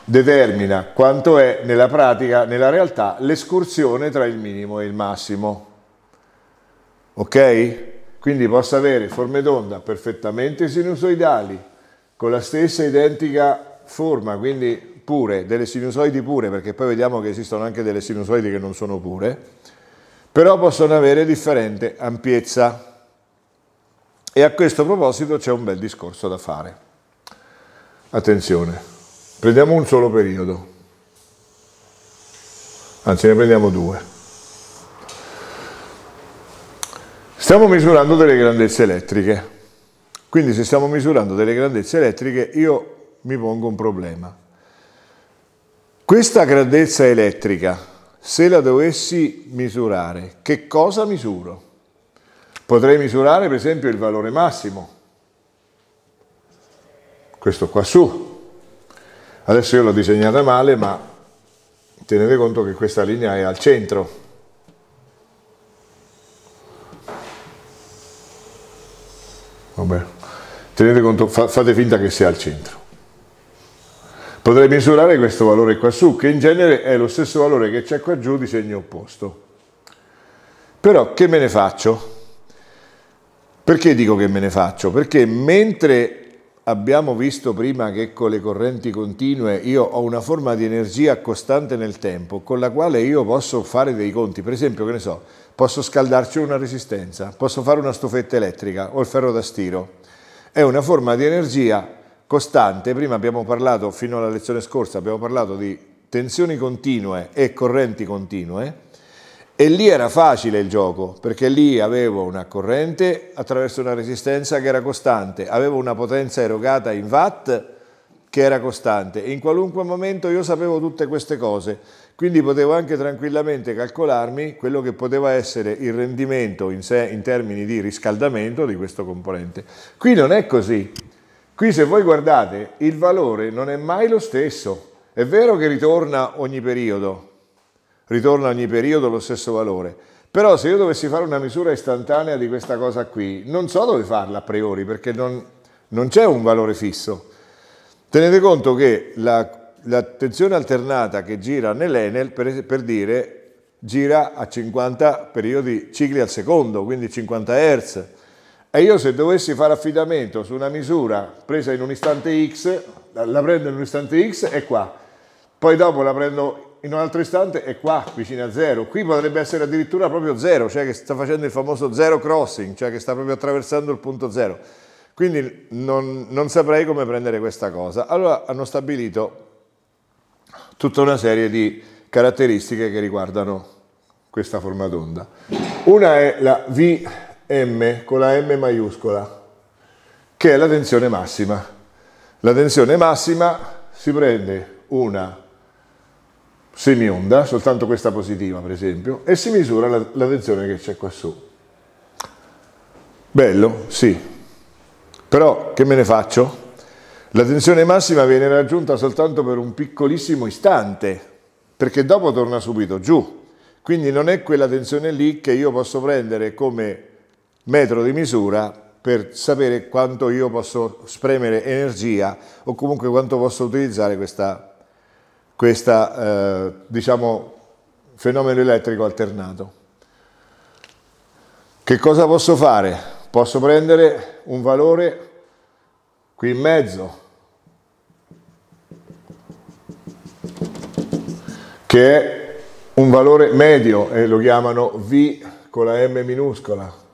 determina quanto è nella pratica, nella realtà, l'escursione tra il minimo e il massimo. Ok? Quindi posso avere forme d'onda perfettamente sinusoidali, con la stessa identica forma, quindi pure, delle sinusoidi pure, perché poi vediamo che esistono anche delle sinusoidi che non sono pure, però possono avere differente ampiezza. E a questo proposito c'è un bel discorso da fare. Attenzione. Prendiamo un solo periodo, anzi ne prendiamo due. Stiamo misurando delle grandezze elettriche, quindi se stiamo misurando delle grandezze elettriche io mi pongo un problema. Questa grandezza elettrica, se la dovessi misurare, che cosa misuro? Potrei misurare per esempio il valore massimo, questo qua su, Adesso io l'ho disegnata male, ma tenete conto che questa linea è al centro. Vabbè. Tenete conto, fate finta che sia al centro. Potrei misurare questo valore qua su, che in genere è lo stesso valore che c'è qua giù di segno opposto. Però che me ne faccio? Perché dico che me ne faccio? Perché mentre Abbiamo visto prima che con le correnti continue io ho una forma di energia costante nel tempo con la quale io posso fare dei conti. Per esempio, che ne so, posso scaldarci una resistenza, posso fare una stufetta elettrica o il ferro da stiro. È una forma di energia costante. Prima abbiamo parlato, fino alla lezione scorsa, abbiamo parlato di tensioni continue e correnti continue e lì era facile il gioco, perché lì avevo una corrente attraverso una resistenza che era costante, avevo una potenza erogata in watt che era costante. In qualunque momento io sapevo tutte queste cose, quindi potevo anche tranquillamente calcolarmi quello che poteva essere il rendimento in, sé, in termini di riscaldamento di questo componente. Qui non è così. Qui se voi guardate il valore non è mai lo stesso. È vero che ritorna ogni periodo, ritorna ogni periodo lo stesso valore. Però se io dovessi fare una misura istantanea di questa cosa qui, non so dove farla a priori, perché non, non c'è un valore fisso. Tenete conto che la, la tensione alternata che gira nell'Enel, per, per dire, gira a 50 periodi cicli al secondo, quindi 50 Hz. E io se dovessi fare affidamento su una misura presa in un istante X, la prendo in un istante X e qua. Poi dopo la prendo in un altro istante è qua, vicino a zero. Qui potrebbe essere addirittura proprio zero, cioè che sta facendo il famoso zero crossing, cioè che sta proprio attraversando il punto zero. Quindi non, non saprei come prendere questa cosa. Allora hanno stabilito tutta una serie di caratteristiche che riguardano questa forma d'onda. Una è la VM con la M maiuscola, che è la tensione massima. La tensione massima si prende una semionda, soltanto questa positiva per esempio, e si misura la, la tensione che c'è qua su. Bello, sì, però che me ne faccio? La tensione massima viene raggiunta soltanto per un piccolissimo istante, perché dopo torna subito giù. Quindi non è quella tensione lì che io posso prendere come metro di misura per sapere quanto io posso spremere energia o comunque quanto posso utilizzare questa questo eh, diciamo, fenomeno elettrico alternato. Che cosa posso fare? Posso prendere un valore qui in mezzo, che è un valore medio, e lo chiamano V con la M minuscola.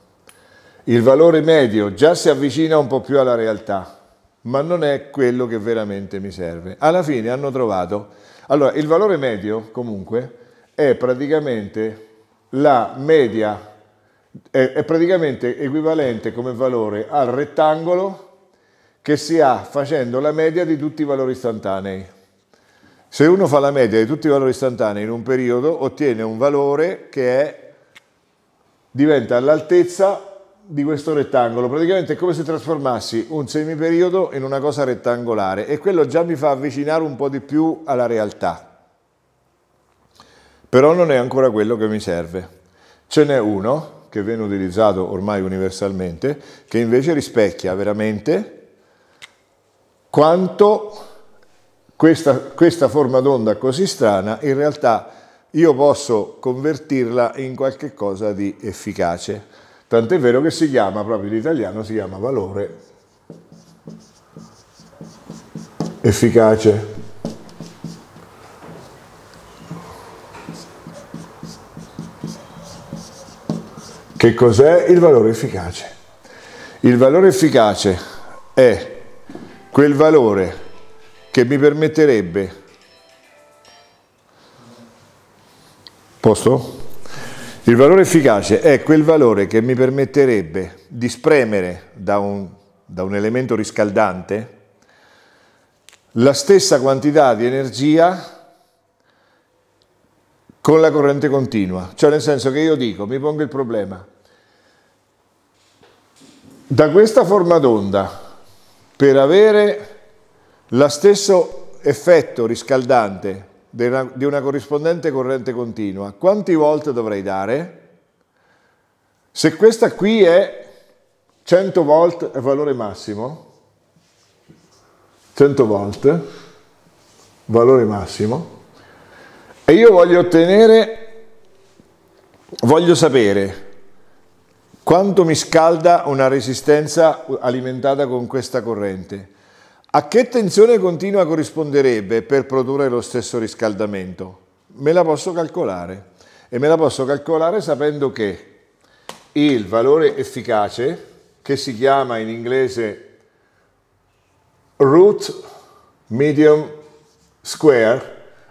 Il valore medio già si avvicina un po' più alla realtà, ma non è quello che veramente mi serve. Alla fine hanno trovato allora, il valore medio, comunque, è praticamente la media, è, è praticamente equivalente come valore al rettangolo che si ha facendo la media di tutti i valori istantanei. Se uno fa la media di tutti i valori istantanei in un periodo, ottiene un valore che è, diventa all'altezza di questo rettangolo. Praticamente è come se trasformassi un semiperiodo in una cosa rettangolare e quello già mi fa avvicinare un po' di più alla realtà. Però non è ancora quello che mi serve. Ce n'è uno che viene utilizzato ormai universalmente, che invece rispecchia veramente quanto questa, questa forma d'onda così strana in realtà io posso convertirla in qualche cosa di efficace. Tant'è vero che si chiama, proprio in italiano si chiama valore efficace. Che cos'è il valore efficace? Il valore efficace è quel valore che mi permetterebbe, posto? Il valore efficace è quel valore che mi permetterebbe di spremere da un, da un elemento riscaldante la stessa quantità di energia con la corrente continua. Cioè nel senso che io dico, mi pongo il problema, da questa forma d'onda, per avere lo stesso effetto riscaldante di una, corrispondente corrente continua, quanti volte dovrei dare? Se questa qui è 100 volt è valore massimo, 100 volt, valore massimo, e io voglio ottenere, voglio sapere quanto mi scalda una resistenza alimentata con questa corrente. A che tensione continua corrisponderebbe per produrre lo stesso riscaldamento? Me la posso calcolare e me la posso calcolare sapendo che il valore efficace che si chiama in inglese root medium square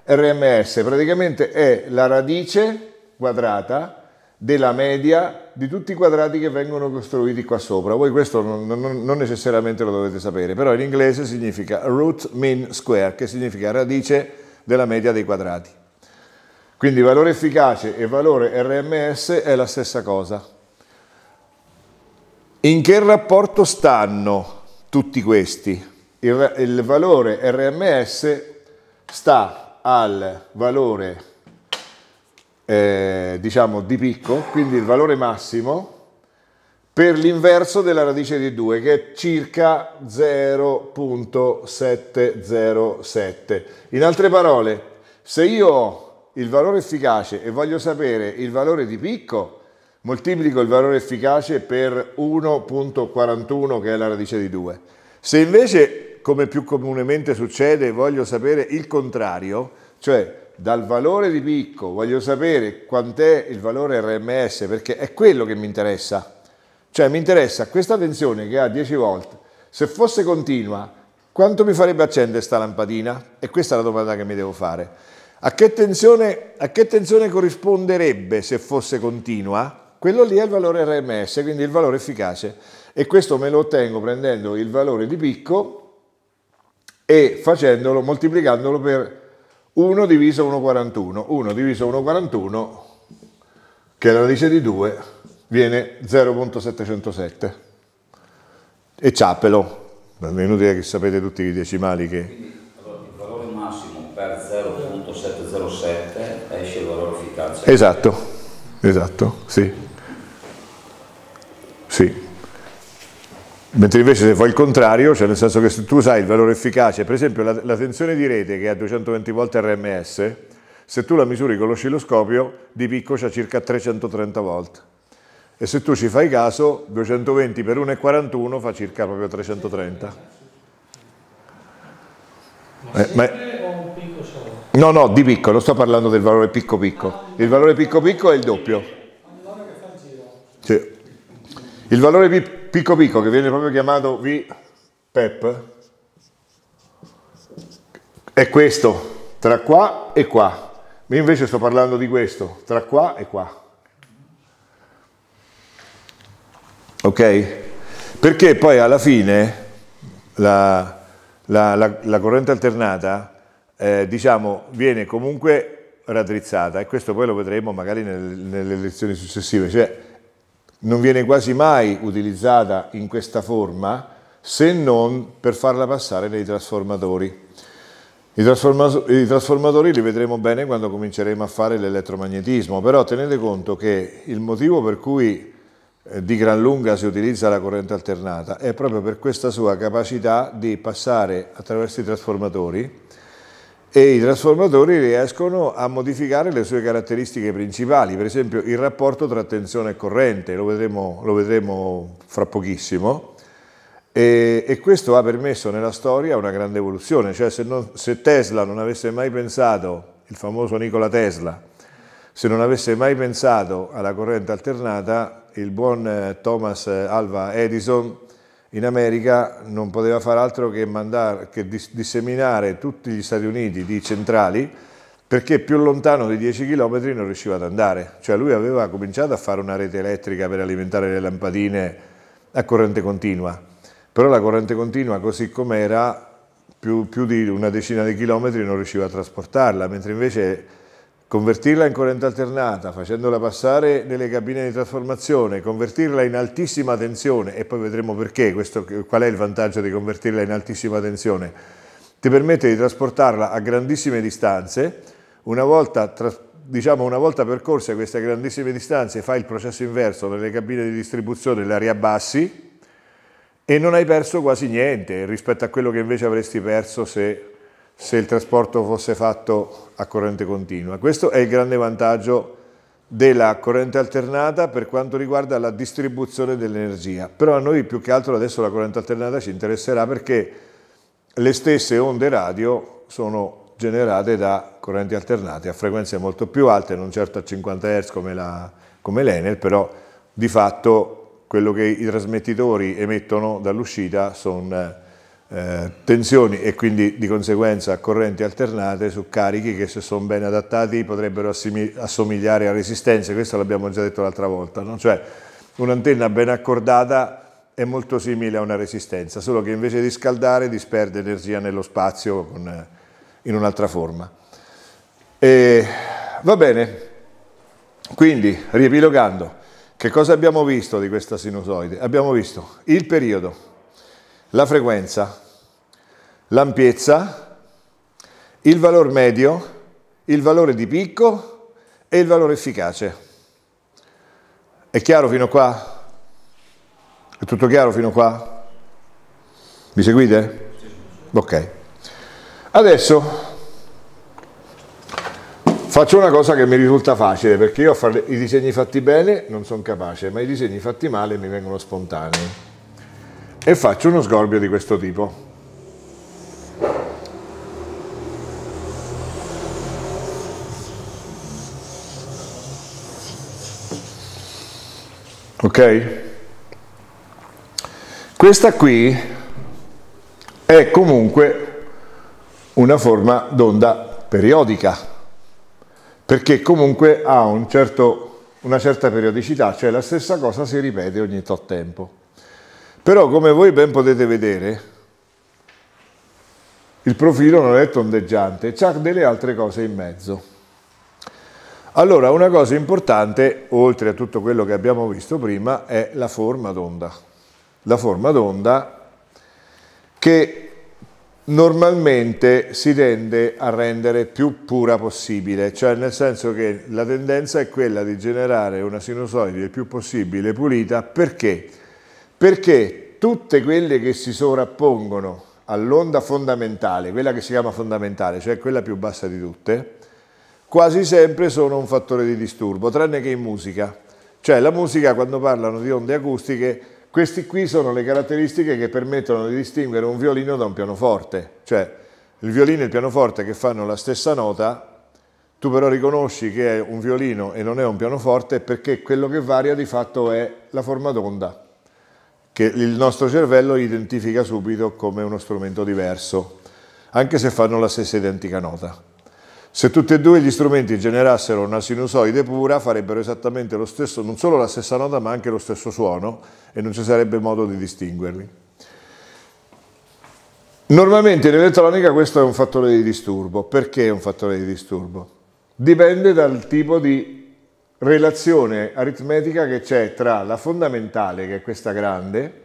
RMS praticamente è la radice quadrata della media di tutti i quadrati che vengono costruiti qua sopra. Voi questo non, non, non, necessariamente lo dovete sapere, però in inglese significa root mean square, che significa radice della media dei quadrati. Quindi valore efficace e valore RMS è la stessa cosa. In che rapporto stanno tutti questi? il, il valore RMS sta al valore eh, diciamo di picco, quindi il valore massimo per l'inverso della radice di 2 che è circa 0.707. In altre parole, se io ho il valore efficace e voglio sapere il valore di picco, moltiplico il valore efficace per 1.41 che è la radice di 2. Se invece, come più comunemente succede, voglio sapere il contrario, cioè dal valore di picco voglio sapere quant'è il valore RMS perché è quello che mi interessa. Cioè mi interessa questa tensione che ha 10 volt, se fosse continua quanto mi farebbe accendere sta lampadina? E questa è la domanda che mi devo fare. A che tensione, a che tensione corrisponderebbe se fosse continua? Quello lì è il valore RMS, quindi il valore efficace e questo me lo ottengo prendendo il valore di picco e facendolo, moltiplicandolo per 1 diviso 1,41, 1 diviso 1,41 che è la radice di 2 viene 0.707 e ciapelo, è inutile che sapete tutti i decimali che... Quindi, allora, il valore massimo per 0.707 esce il valore efficace. Esatto, esatto, sì. Sì. Mentre invece se fa il contrario, cioè nel senso che se tu sai il valore efficace, per esempio la, la tensione di rete che è a 220 volt RMS, se tu la misuri con l'oscilloscopio, di picco c'è circa 330 volt. E se tu ci fai caso, 220 per 1,41 fa circa proprio 330. Ma eh, ma... un No, no, di picco, non sto parlando del valore picco picco. Il valore picco picco è il doppio. Sì. Il valore V picco picco, che viene proprio chiamato V pep, è questo, tra qua e qua. Io invece sto parlando di questo, tra qua e qua. Ok? Perché poi alla fine la, la, la, la corrente alternata, eh, diciamo, viene comunque raddrizzata e questo poi lo vedremo magari nelle, nelle lezioni successive. Cioè, non viene quasi mai utilizzata in questa forma se non per farla passare nei trasformatori. I, trasformatori, I trasformatori li vedremo bene quando cominceremo a fare l'elettromagnetismo, però tenete conto che il motivo per cui eh, di gran lunga si utilizza la corrente alternata è proprio per questa sua capacità di passare attraverso i trasformatori e i trasformatori riescono a modificare le sue caratteristiche principali, per esempio il rapporto tra tensione e corrente, lo vedremo, lo vedremo fra pochissimo, e, e, questo ha permesso nella storia una grande evoluzione, cioè se, non, se Tesla non avesse mai pensato, il famoso Nikola Tesla, se non avesse mai pensato alla corrente alternata, il buon eh, Thomas eh, Alva Edison in America non poteva fare altro che, mandare, che disseminare tutti gli Stati Uniti di centrali perché più lontano di 10 km non riusciva ad andare. Cioè lui aveva cominciato a fare una rete elettrica per alimentare le lampadine a corrente continua, però la corrente continua così com'era più, più di una decina di chilometri non riusciva a trasportarla, mentre invece convertirla in corrente alternata facendola passare nelle cabine di trasformazione, convertirla in altissima tensione e poi vedremo perché, questo, qual è il vantaggio di convertirla in altissima tensione, ti permette di trasportarla a grandissime distanze, una volta, diciamo, una volta percorse queste grandissime distanze fai il processo inverso nelle cabine di distribuzione, la riabbassi e non hai perso quasi niente rispetto a quello che invece avresti perso se se il trasporto fosse fatto a corrente continua. Questo è il grande vantaggio della corrente alternata per quanto riguarda la distribuzione dell'energia. Però a noi più che altro adesso la corrente alternata ci interesserà perché le stesse onde radio sono generate da correnti alternate a frequenze molto più alte, non certo a 50 Hz come, come l'Enel, però di fatto quello che i trasmettitori emettono dall'uscita sono eh, eh, tensioni e quindi di conseguenza correnti alternate su carichi che se sono ben adattati potrebbero assomigliare a resistenze, questo l'abbiamo già detto l'altra volta, no? cioè un'antenna ben accordata è molto simile a una resistenza, solo che invece di scaldare disperde energia nello spazio con, eh, in un'altra forma. E, va bene, quindi riepilogando, che cosa abbiamo visto di questa sinusoide? Abbiamo visto il periodo, la frequenza, l'ampiezza, il valore medio, il valore di picco e il valore efficace. È chiaro fino a qua? È tutto chiaro fino a qua? Mi seguite? Ok. Adesso faccio una cosa che mi risulta facile perché io a fare i disegni fatti bene non sono capace, ma i disegni fatti male mi vengono spontanei e faccio uno sgorbio di questo tipo. Ok? Questa qui è comunque una forma d'onda periodica, perché comunque ha un certo, una certa periodicità, cioè la stessa cosa si ripete ogni tot tempo. Però come voi ben potete vedere, il profilo non è tondeggiante, c'ha delle altre cose in mezzo. Allora, una cosa importante, oltre a tutto quello che abbiamo visto prima, è la forma d'onda. La forma d'onda che normalmente si tende a rendere più pura possibile, cioè nel senso che la tendenza è quella di generare una sinusoide il più possibile pulita perché? perché tutte quelle che si sovrappongono all'onda fondamentale, quella che si chiama fondamentale, cioè quella più bassa di tutte, quasi sempre sono un fattore di disturbo, tranne che in musica. Cioè la musica quando parlano di onde acustiche, queste qui sono le caratteristiche che permettono di distinguere un violino da un pianoforte. Cioè il violino e il pianoforte che fanno la stessa nota, tu però riconosci che è un violino e non è un pianoforte perché quello che varia di fatto è la forma d'onda che il nostro cervello identifica subito come uno strumento diverso, anche se fanno la stessa identica nota. Se tutti e due gli strumenti generassero una sinusoide pura, farebbero esattamente lo stesso, non solo la stessa nota, ma anche lo stesso suono e non ci sarebbe modo di distinguerli. Normalmente in elettronica questo è un fattore di disturbo. Perché è un fattore di disturbo? Dipende dal tipo di relazione aritmetica che c'è tra la fondamentale, che è questa grande,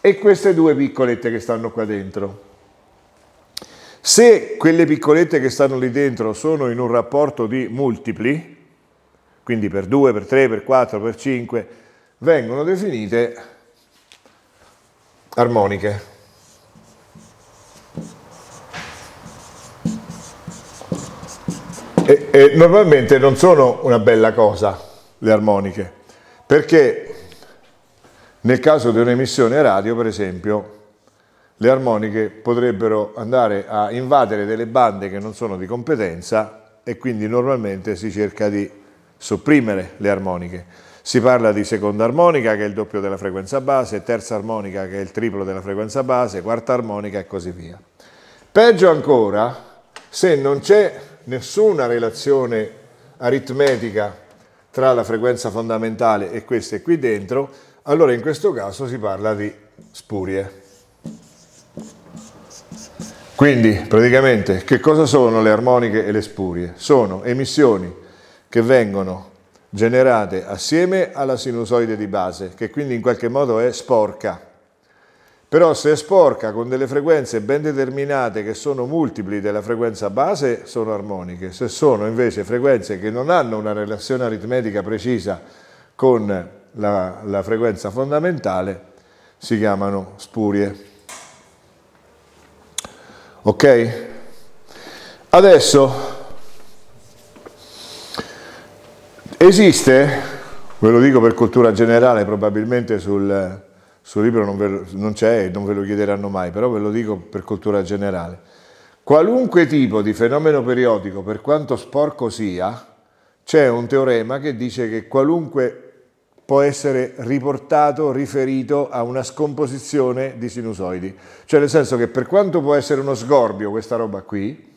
e queste due piccolette che stanno qua dentro. Se quelle piccolette che stanno lì dentro sono in un rapporto di multipli, quindi per 2, per 3, per 4, per 5, vengono definite armoniche. E, e normalmente non sono una bella cosa le armoniche, perché nel caso di un'emissione radio, per esempio, le armoniche potrebbero andare a invadere delle bande che non sono di competenza e quindi normalmente si cerca di sopprimere le armoniche. Si parla di seconda armonica che è il doppio della frequenza base, terza armonica che è il triplo della frequenza base, quarta armonica e così via. Peggio ancora se non c'è nessuna relazione aritmetica tra la frequenza fondamentale e queste qui dentro, allora in questo caso si parla di spurie. Quindi praticamente che cosa sono le armoniche e le spurie? Sono emissioni che vengono generate assieme alla sinusoide di base, che quindi in qualche modo è sporca però se è sporca con delle frequenze ben determinate che sono multipli della frequenza base, sono armoniche. Se sono invece frequenze che non hanno una relazione aritmetica precisa con la, la frequenza fondamentale, si chiamano spurie. Ok? Adesso esiste, ve lo dico per cultura generale, probabilmente sul suo libro non, ve, non c'è e non ve lo chiederanno mai, però ve lo dico per cultura generale. Qualunque tipo di fenomeno periodico, per quanto sporco sia, c'è un teorema che dice che qualunque può essere riportato, riferito a una scomposizione di sinusoidi. Cioè nel senso che per quanto può essere uno sgorbio questa roba qui,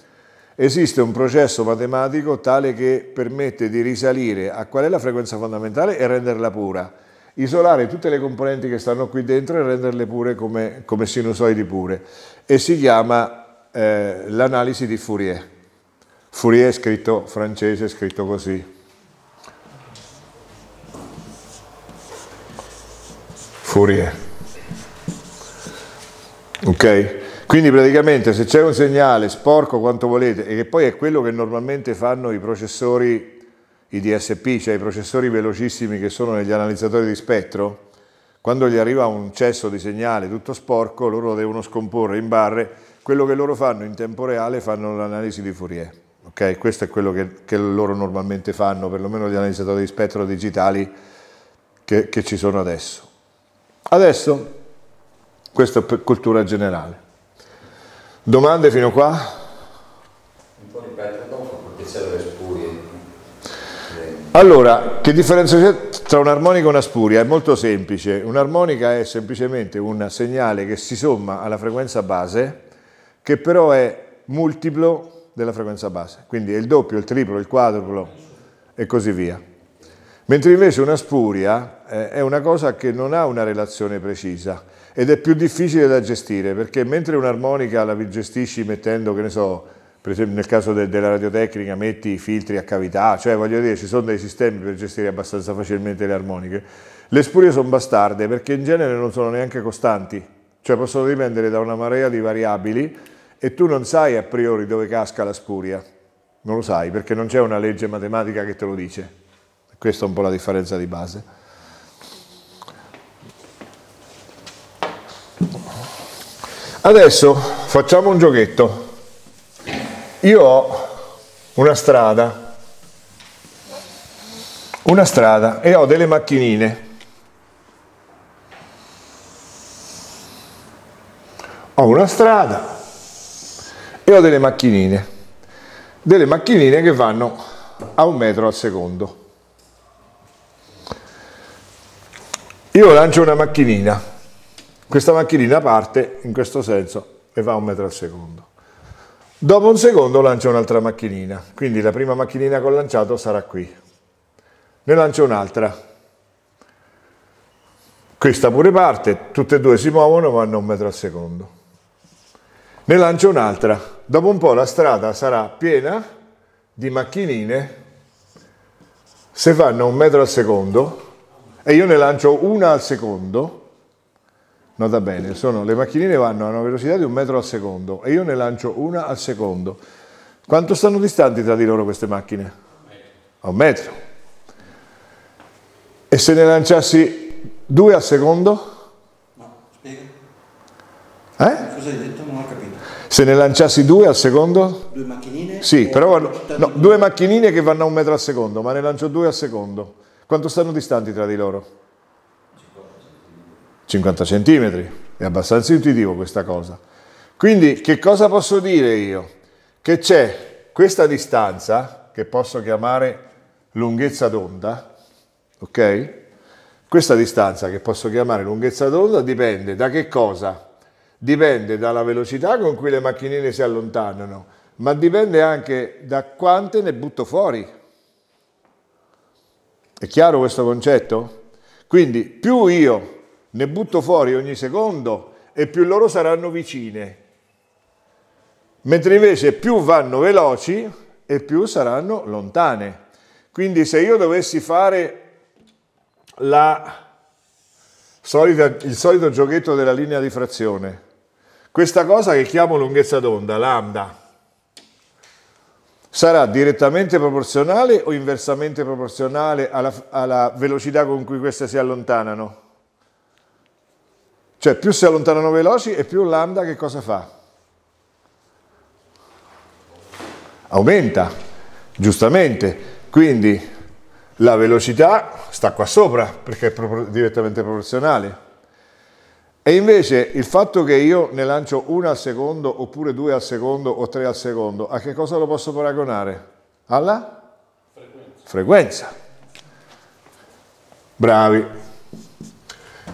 esiste un processo matematico tale che permette di risalire a qual è la frequenza fondamentale e renderla pura isolare tutte le componenti che stanno qui dentro e renderle pure come, come sinusoidi pure. E si chiama eh, l'analisi di Fourier. Fourier è scritto francese, scritto così. Fourier. Ok? Quindi praticamente se c'è un segnale sporco quanto volete, e che poi è quello che normalmente fanno i processori i DSP, cioè i processori velocissimi che sono negli analizzatori di spettro, quando gli arriva un cesso di segnale tutto sporco, loro lo devono scomporre in barre. Quello che loro fanno in tempo reale fanno l'analisi di Fourier. Okay? Questo è quello che, che, loro normalmente fanno, perlomeno gli analizzatori di spettro digitali che, che ci sono adesso. Adesso, questo è per cultura generale. Domande fino a qua? Un po' ripetere. Allora, che differenza c'è tra un'armonica e una spuria? È molto semplice. Un'armonica è semplicemente un segnale che si somma alla frequenza base, che però è multiplo della frequenza base. Quindi è il doppio, il triplo, il quadruplo e così via. Mentre invece una spuria eh, è una cosa che non ha una relazione precisa ed è più difficile da gestire, perché mentre un'armonica la gestisci mettendo, che ne so, per esempio nel caso de della radiotecnica metti i filtri a cavità, cioè voglio dire ci sono dei sistemi per gestire abbastanza facilmente le armoniche. Le spurie sono bastarde perché in genere non sono neanche costanti, cioè possono dipendere da una marea di variabili e tu non sai a priori dove casca la spuria, non lo sai perché non c'è una legge matematica che te lo dice. Questa è un po' la differenza di base. Adesso facciamo un giochetto io ho una strada, una strada e ho delle macchinine. Ho una strada e ho delle macchinine, delle macchinine che vanno a un metro al secondo. Io lancio una macchinina, questa macchinina parte in questo senso e va a un metro al secondo. Dopo un secondo lancio un'altra macchinina, quindi la prima macchinina che ho lanciato sarà qui. Ne lancio un'altra. Questa pure parte, tutte e due si muovono, vanno un metro al secondo. Ne lancio un'altra. Dopo un po' la strada sarà piena di macchinine se vanno un metro al secondo e io ne lancio una al secondo Nota bene, sono, le macchinine vanno a una velocità di un metro al secondo e io ne lancio una al secondo. Quanto stanno distanti tra di loro queste macchine? A un metro. E se ne lanciassi due al secondo? No, spiega. Eh? Cosa hai detto? Non ho capito. Se ne lanciassi due al secondo? Due macchinine? Sì, però vanno, no, due macchinine che vanno a un metro al secondo, ma ne lancio due al secondo. Quanto stanno distanti tra di loro? 50 centimetri. è abbastanza intuitivo questa cosa. Quindi che cosa posso dire io? Che c'è questa distanza, che posso chiamare lunghezza d'onda, ok? Questa distanza che posso chiamare lunghezza d'onda dipende da che cosa? Dipende dalla velocità con cui le macchinine si allontanano, ma dipende anche da quante ne butto fuori. È chiaro questo concetto? Quindi più io ne butto fuori ogni secondo e più loro saranno vicine. Mentre invece più vanno veloci e più saranno lontane. Quindi se io dovessi fare solita, il solito giochetto della linea di frazione, questa cosa che chiamo lunghezza d'onda, lambda, sarà direttamente proporzionale o inversamente proporzionale alla, alla velocità con cui queste si allontanano? Cioè più si allontanano veloci e più lambda che cosa fa? Aumenta, giustamente. Quindi la velocità sta qua sopra perché è pro direttamente proporzionale. E invece il fatto che io ne lancio una al secondo, oppure due al secondo, o tre al secondo, a che cosa lo posso paragonare? Alla? Frequenza. Frequenza. Bravi.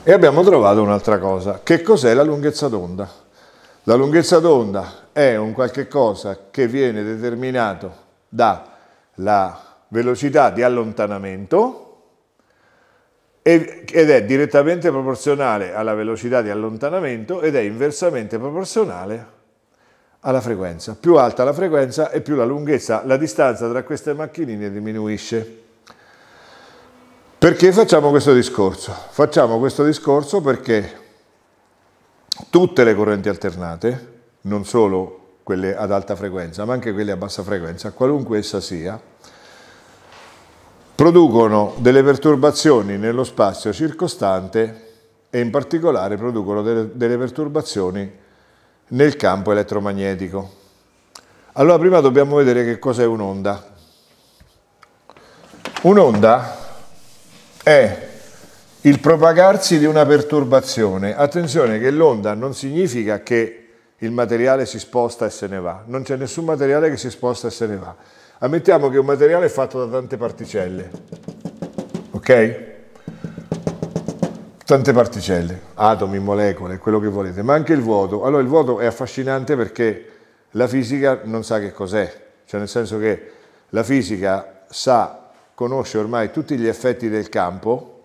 E abbiamo trovato un'altra cosa. Che cos'è la lunghezza d'onda? La lunghezza d'onda è un qualche cosa che viene determinato dalla velocità di allontanamento ed è direttamente proporzionale alla velocità di allontanamento ed è inversamente proporzionale alla frequenza. Più alta la frequenza e più la lunghezza, la distanza tra queste macchinine diminuisce. Perché facciamo questo discorso? Facciamo questo discorso perché tutte le correnti alternate, non solo quelle ad alta frequenza, ma anche quelle a bassa frequenza, qualunque essa sia, producono delle perturbazioni nello spazio circostante e in particolare producono delle, delle perturbazioni nel campo elettromagnetico. Allora prima dobbiamo vedere che cos'è un'onda. Un'onda è il propagarsi di una perturbazione. Attenzione che l'onda non significa che il materiale si sposta e se ne va, non c'è nessun materiale che si sposta e se ne va. Ammettiamo che un materiale è fatto da tante particelle, ok? Tante particelle, atomi, molecole, quello che volete, ma anche il vuoto. Allora il vuoto è affascinante perché la fisica non sa che cos'è, cioè nel senso che la fisica sa conosce ormai tutti gli effetti del campo,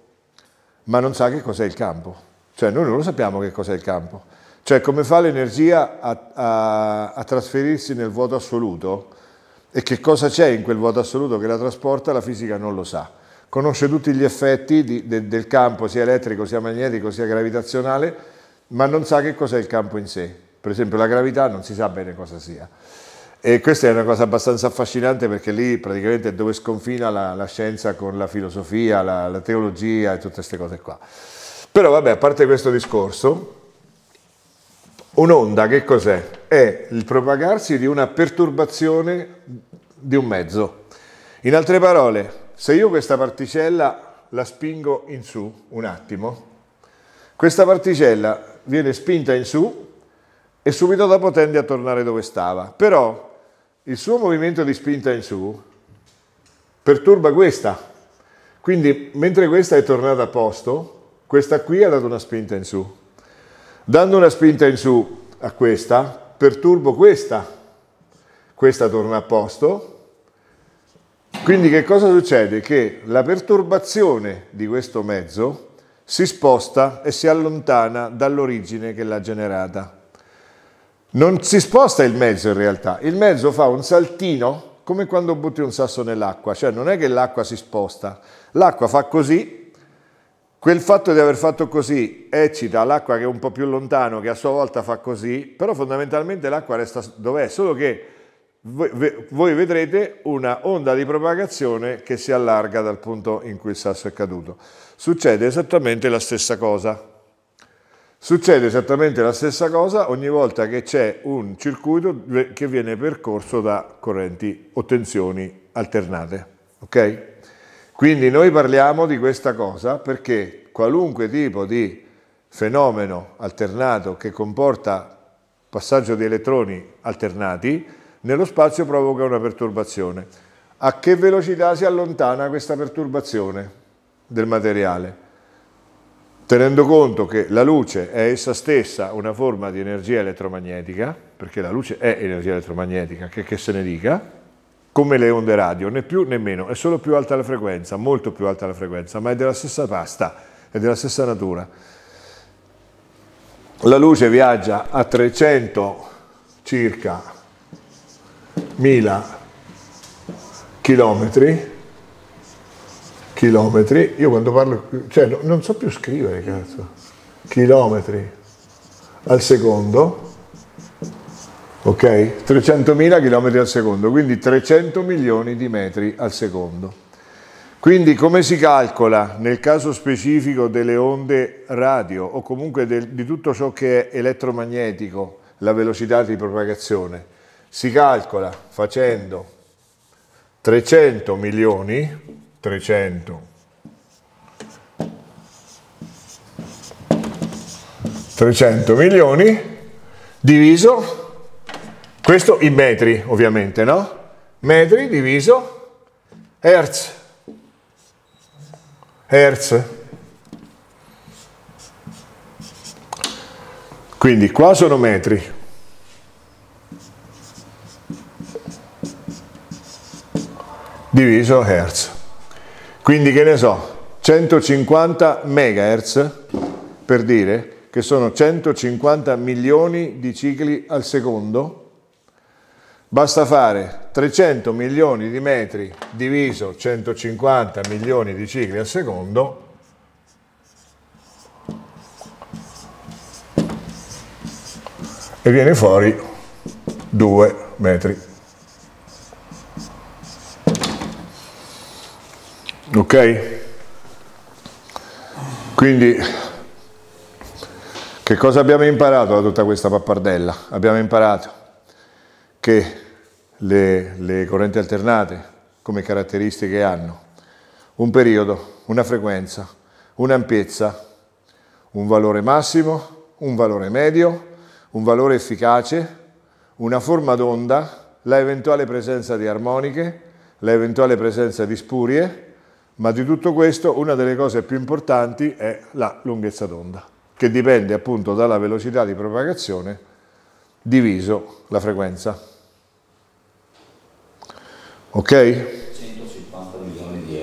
ma non sa che cos'è il campo. Cioè noi non lo sappiamo che cos'è il campo. Cioè come fa l'energia a, a, a trasferirsi nel vuoto assoluto e che cosa c'è in quel vuoto assoluto che la trasporta, la fisica non lo sa. Conosce tutti gli effetti di, de, del campo, sia elettrico, sia magnetico, sia gravitazionale, ma non sa che cos'è il campo in sé. Per esempio la gravità non si sa bene cosa sia. E questa è una cosa abbastanza affascinante perché lì praticamente è dove sconfina la, la scienza con la filosofia, la, la teologia e tutte queste cose qua. Però vabbè, a parte questo discorso, un'onda che cos'è? È il propagarsi di una perturbazione di un mezzo. In altre parole, se io questa particella la spingo in su un attimo, questa particella viene spinta in su e subito dopo tende a tornare dove stava. Però il suo movimento di spinta in su perturba questa. Quindi mentre questa è tornata a posto, questa qui ha dato una spinta in su. Dando una spinta in su a questa, perturbo questa. Questa torna a posto. Quindi che cosa succede? Che la perturbazione di questo mezzo si sposta e si allontana dall'origine che l'ha generata. Non si sposta il mezzo in realtà, il mezzo fa un saltino come quando butti un sasso nell'acqua, cioè non è che l'acqua si sposta, l'acqua fa così, quel fatto di aver fatto così eccita l'acqua che è un po' più lontano, che a sua volta fa così, però fondamentalmente l'acqua resta dov'è, solo che voi vedrete una onda di propagazione che si allarga dal punto in cui il sasso è caduto. Succede esattamente la stessa cosa. Succede esattamente la stessa cosa ogni volta che c'è un circuito che viene percorso da correnti o tensioni alternate. Okay? Quindi noi parliamo di questa cosa perché qualunque tipo di fenomeno alternato che comporta passaggio di elettroni alternati nello spazio provoca una perturbazione. A che velocità si allontana questa perturbazione del materiale? tenendo conto che la luce è essa stessa una forma di energia elettromagnetica, perché la luce è energia elettromagnetica, che, che se ne dica, come le onde radio, né più né meno, è solo più alta la frequenza, molto più alta la frequenza, ma è della stessa pasta, è della stessa natura. La luce viaggia a 300 circa 1000 chilometri chilometri, io quando parlo, cioè no, non so più scrivere, cazzo, chilometri al secondo, ok? 300.000 chilometri al secondo, quindi 300 milioni di metri al secondo. Quindi come si calcola nel caso specifico delle onde radio o comunque del, di tutto ciò che è elettromagnetico, la velocità di propagazione? Si calcola facendo 300 milioni 300 300 milioni diviso questo in metri ovviamente no? metri diviso hertz hertz quindi qua sono metri diviso hertz quindi che ne so, 150 MHz per dire che sono 150 milioni di cicli al secondo, basta fare 300 milioni di metri diviso 150 milioni di cicli al secondo, e viene fuori 2 metri ok? Quindi che cosa abbiamo imparato da tutta questa pappardella? Abbiamo imparato che le, le correnti alternate come caratteristiche hanno un periodo, una frequenza, un'ampiezza, un valore massimo, un valore medio, un valore efficace, una forma d'onda, la eventuale presenza di armoniche, la eventuale presenza di spurie, ma di tutto questo una delle cose più importanti è la lunghezza d'onda, che dipende appunto dalla velocità di propagazione diviso la frequenza. Ok? 150 milioni di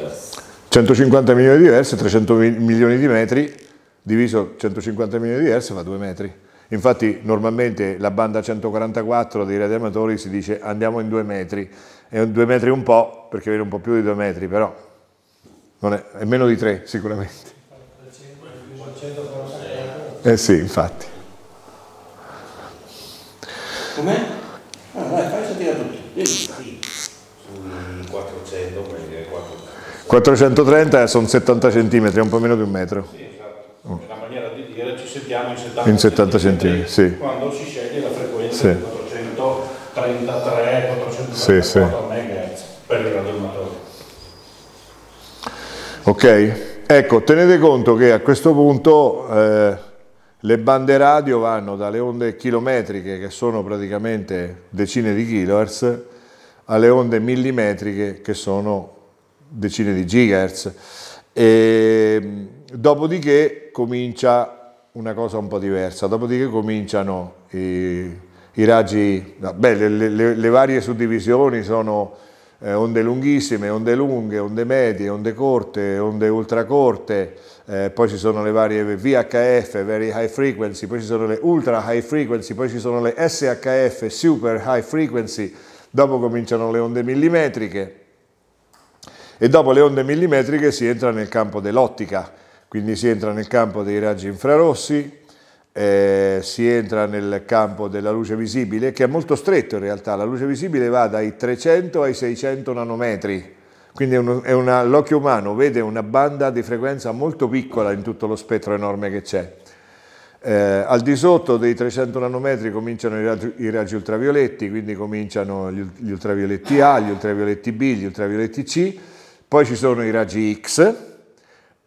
hertz, 300 milioni di metri, diviso 150 milioni di hertz fa 2 metri. Infatti normalmente la banda 144 dei radiamatori si dice andiamo in 2 metri, è 2 metri un po', perché viene un po' più di 2 metri, però non è, è meno di 3 sicuramente. Eh sì, infatti. Com'è? Ah, dai, fai sentire a tutti. Sì. 400, 430 sono 70 cm, è un po' meno di un metro. Sì, esatto. La maniera di dire ci sentiamo in 70, in 70 cm, sì. quando si sceglie la frequenza sì. di 433, 434 sì, sì. MHz per il ok? Ecco, tenete conto che a questo punto eh, le bande radio vanno dalle onde chilometriche, che sono praticamente decine di kilohertz, alle onde millimetriche, che sono decine di gigahertz. E, dopodiché comincia una cosa un po' diversa, dopodiché cominciano i, i raggi, beh, le, le, le varie suddivisioni sono eh, onde lunghissime, onde lunghe, onde medie, onde corte, onde ultracorte, eh, poi ci sono le varie VHF, Very High Frequency, poi ci sono le Ultra High Frequency, poi ci sono le SHF, Super High Frequency, dopo cominciano le onde millimetriche e dopo le onde millimetriche si entra nel campo dell'ottica, quindi si entra nel campo dei raggi infrarossi, eh, si entra nel campo della luce visibile, che è molto stretto in realtà, la luce visibile va dai 300 ai 600 nanometri, quindi l'occhio umano vede una banda di frequenza molto piccola in tutto lo spettro enorme che c'è. Eh, al di sotto dei 300 nanometri cominciano i raggi, i raggi ultravioletti, quindi cominciano gli, gli ultravioletti A, gli ultravioletti B, gli ultravioletti C, poi ci sono i raggi X,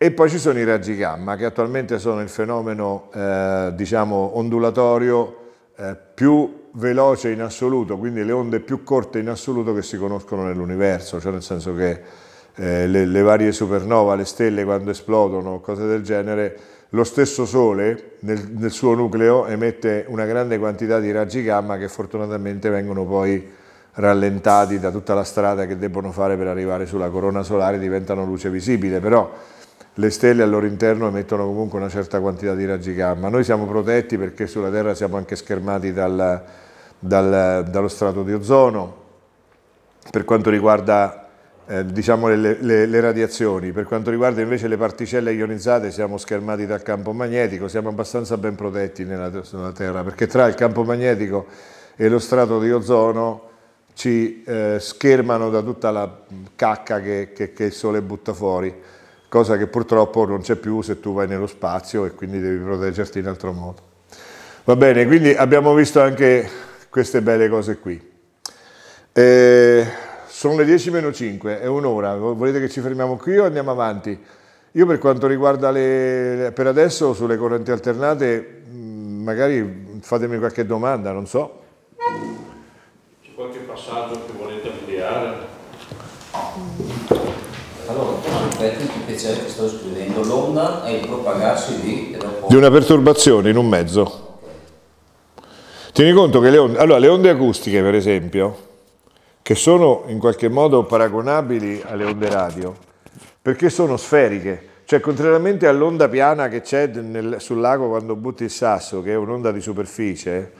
e poi ci sono i raggi gamma, che attualmente sono il fenomeno eh, diciamo, ondulatorio eh, più veloce in assoluto, quindi le onde più corte in assoluto che si conoscono nell'universo, cioè nel senso che eh, le, le, varie supernova, le stelle quando esplodono, cose del genere, lo stesso Sole nel, nel suo nucleo emette una grande quantità di raggi gamma che fortunatamente vengono poi rallentati da tutta la strada che debbono fare per arrivare sulla corona solare, diventano luce visibile, però le stelle al loro interno emettono comunque una certa quantità di raggi gamma. Noi siamo protetti perché sulla Terra siamo anche schermati dal, dal, dallo strato di ozono, per quanto riguarda eh, diciamo le, le, le, radiazioni, per quanto riguarda invece le particelle ionizzate siamo schermati dal campo magnetico, siamo abbastanza ben protetti nella, nella Terra, perché tra il campo magnetico e lo strato di ozono ci eh, schermano da tutta la cacca che, che, che il Sole butta fuori cosa che purtroppo non c'è più se tu vai nello spazio e quindi devi proteggerti in altro modo. Va bene, quindi abbiamo visto anche queste belle cose qui. Eh, sono le 10 meno 5, è un'ora, volete che ci fermiamo qui o andiamo avanti? Io per quanto riguarda le, per adesso sulle correnti alternate, mm, magari fatemi qualche domanda, non so. C'è qualche passaggio che volete ampliare? effetti che c'è che sto scrivendo, l'onda è il propagarsi di... Di una perturbazione in un mezzo. Tieni conto che le onde, allora, le onde acustiche, per esempio, che sono in qualche modo paragonabili alle onde radio, perché sono sferiche, cioè contrariamente all'onda piana che c'è sul lago quando butti il sasso, che è un'onda di superficie,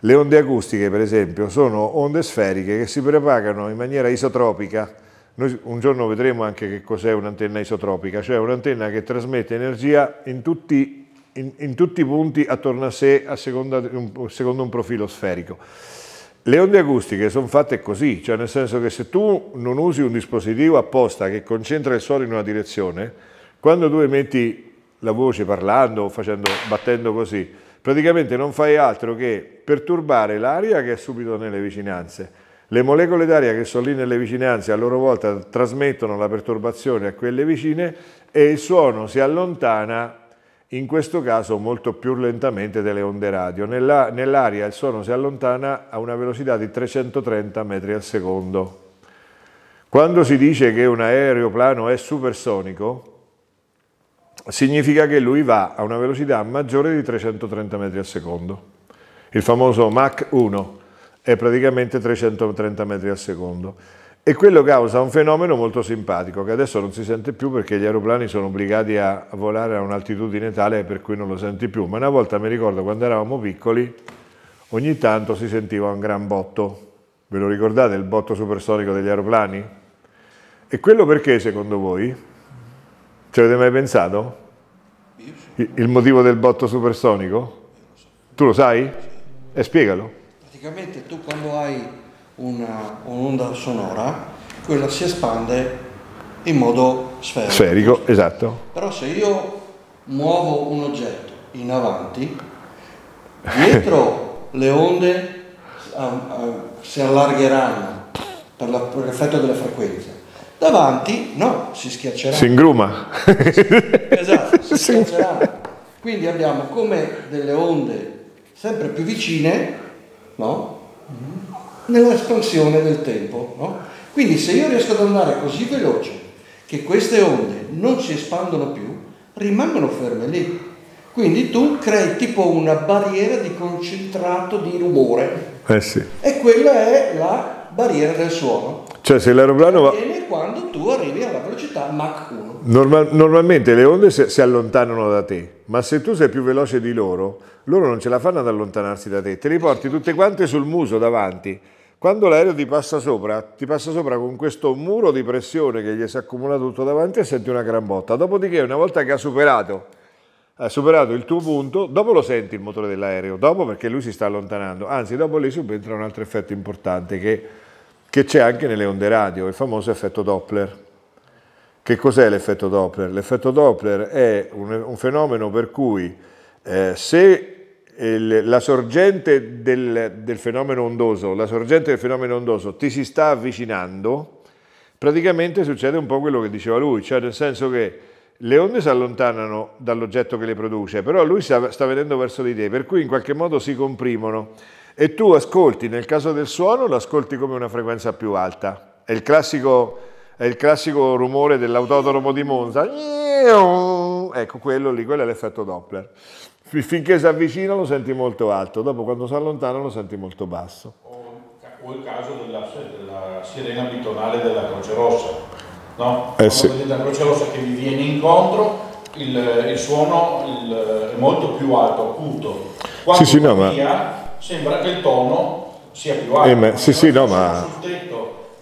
le onde acustiche, per esempio, sono onde sferiche che si propagano in maniera isotropica, noi un giorno vedremo anche che cos'è un'antenna isotropica, cioè un'antenna che trasmette energia in tutti, in, in tutti, i punti attorno a sé a seconda, un, secondo un profilo sferico. Le onde acustiche sono fatte così, cioè nel senso che se tu non usi un dispositivo apposta che concentra il suono in una direzione, quando tu emetti la voce parlando facendo, battendo così, praticamente non fai altro che perturbare l'aria che è subito nelle vicinanze le molecole d'aria che sono lì nelle vicinanze a loro volta trasmettono la perturbazione a quelle vicine e il suono si allontana in questo caso molto più lentamente delle onde radio. Nell'aria il suono si allontana a una velocità di 330 metri al secondo. Quando si dice che un aeroplano è supersonico, significa che lui va a una velocità maggiore di 330 metri al secondo, il famoso Mach 1 è praticamente 330 metri al secondo. E quello causa un fenomeno molto simpatico che adesso non si sente più perché gli aeroplani sono obbligati a volare a un'altitudine tale per cui non lo senti più, ma una volta mi ricordo quando eravamo piccoli ogni tanto si sentiva un gran botto. Ve lo ricordate il botto supersonico degli aeroplani? E quello perché secondo voi? Ci avete mai pensato? Il motivo del botto supersonico? Tu lo sai? E eh, spiegalo praticamente tu quando hai un'onda sonora, quella si espande in modo sferico. Sferico, esatto. Però se io muovo un oggetto in avanti, dietro le onde ah, ah, si allargheranno per, la, per l'effetto della frequenza. Davanti, no, si schiaccerà. Si ingruma. esatto, si schiacceranno. Quindi abbiamo come delle onde sempre più vicine no? nell'espansione del tempo. No? Quindi se io riesco ad andare così veloce che queste onde non si espandono più, rimangono ferme lì. Quindi tu crei tipo una barriera di concentrato di rumore. Eh sì. E quella è la barriera del suono. Cioè se l'aeroplano va... Viene quando tu arrivi alla velocità Mach 1. Normal, normalmente le onde si, si, allontanano da te, ma se tu sei più veloce di loro, loro non ce la fanno ad allontanarsi da te, te li porti tutte quante sul muso davanti. Quando l'aereo ti passa sopra, ti passa sopra con questo muro di pressione che gli si accumula tutto davanti e senti una gran botta. Dopodiché, una volta che ha superato, ha superato il tuo punto, dopo lo senti il motore dell'aereo, dopo perché lui si sta allontanando. Anzi, dopo lì subentra un altro effetto importante che, che c'è anche nelle onde radio, il famoso effetto Doppler che cos'è l'effetto Doppler? L'effetto Doppler è un, un fenomeno per cui eh, se il, la sorgente del, del, fenomeno ondoso, la sorgente del fenomeno ondoso ti si sta avvicinando, praticamente succede un po' quello che diceva lui, cioè nel senso che le onde si allontanano dall'oggetto che le produce, però lui sta, sta vedendo verso di te, per cui in qualche modo si comprimono e tu ascolti, nel caso del suono, l'ascolti come una frequenza più alta. È il classico è il classico rumore dell'autodromo di Monza. Ecco, quello lì, quello è l'effetto Doppler. Finché si avvicina lo senti molto alto, dopo quando si allontana lo senti molto basso. O il caso della, della sirena bitonale della Croce Rossa, no? Eh sì. La Croce Rossa che vi viene incontro, il, il suono il, è molto più alto, acuto. Quando sì, sì, no, via, ma... sembra che il tono sia più alto. Eh, ma... Sì, sì, no, ma... Sul tetto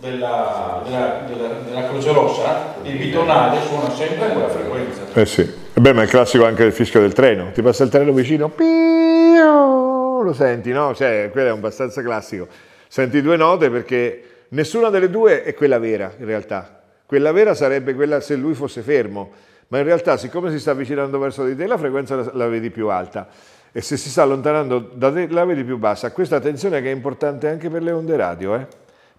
della, della, della, della Croce Rossa, il bitonale suona sempre quella frequenza. Eh sì. Eh beh, ma è classico anche il fischio del treno. Ti passa il treno vicino, pio, lo senti, no? Cioè, quello è abbastanza classico. Senti due note perché nessuna delle due è quella vera, in realtà. Quella vera sarebbe quella se lui fosse fermo, ma in realtà, siccome si sta avvicinando verso di te, la frequenza la, la vedi più alta. E se si sta allontanando da te, la vedi più bassa. Questa attenzione che è importante anche per le onde radio, eh?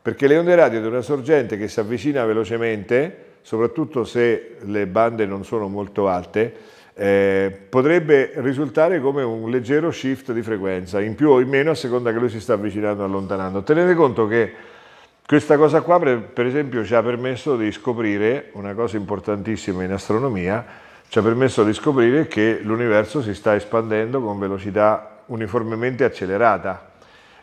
perché le onde radio di una sorgente che si avvicina velocemente, soprattutto se le bande non sono molto alte, eh, potrebbe risultare come un leggero shift di frequenza, in più o in meno a seconda che lui si sta avvicinando o allontanando. Tenete conto che questa cosa qua, per esempio, ci ha permesso di scoprire una cosa importantissima in astronomia, ci ha permesso di scoprire che l'universo si sta espandendo con velocità uniformemente accelerata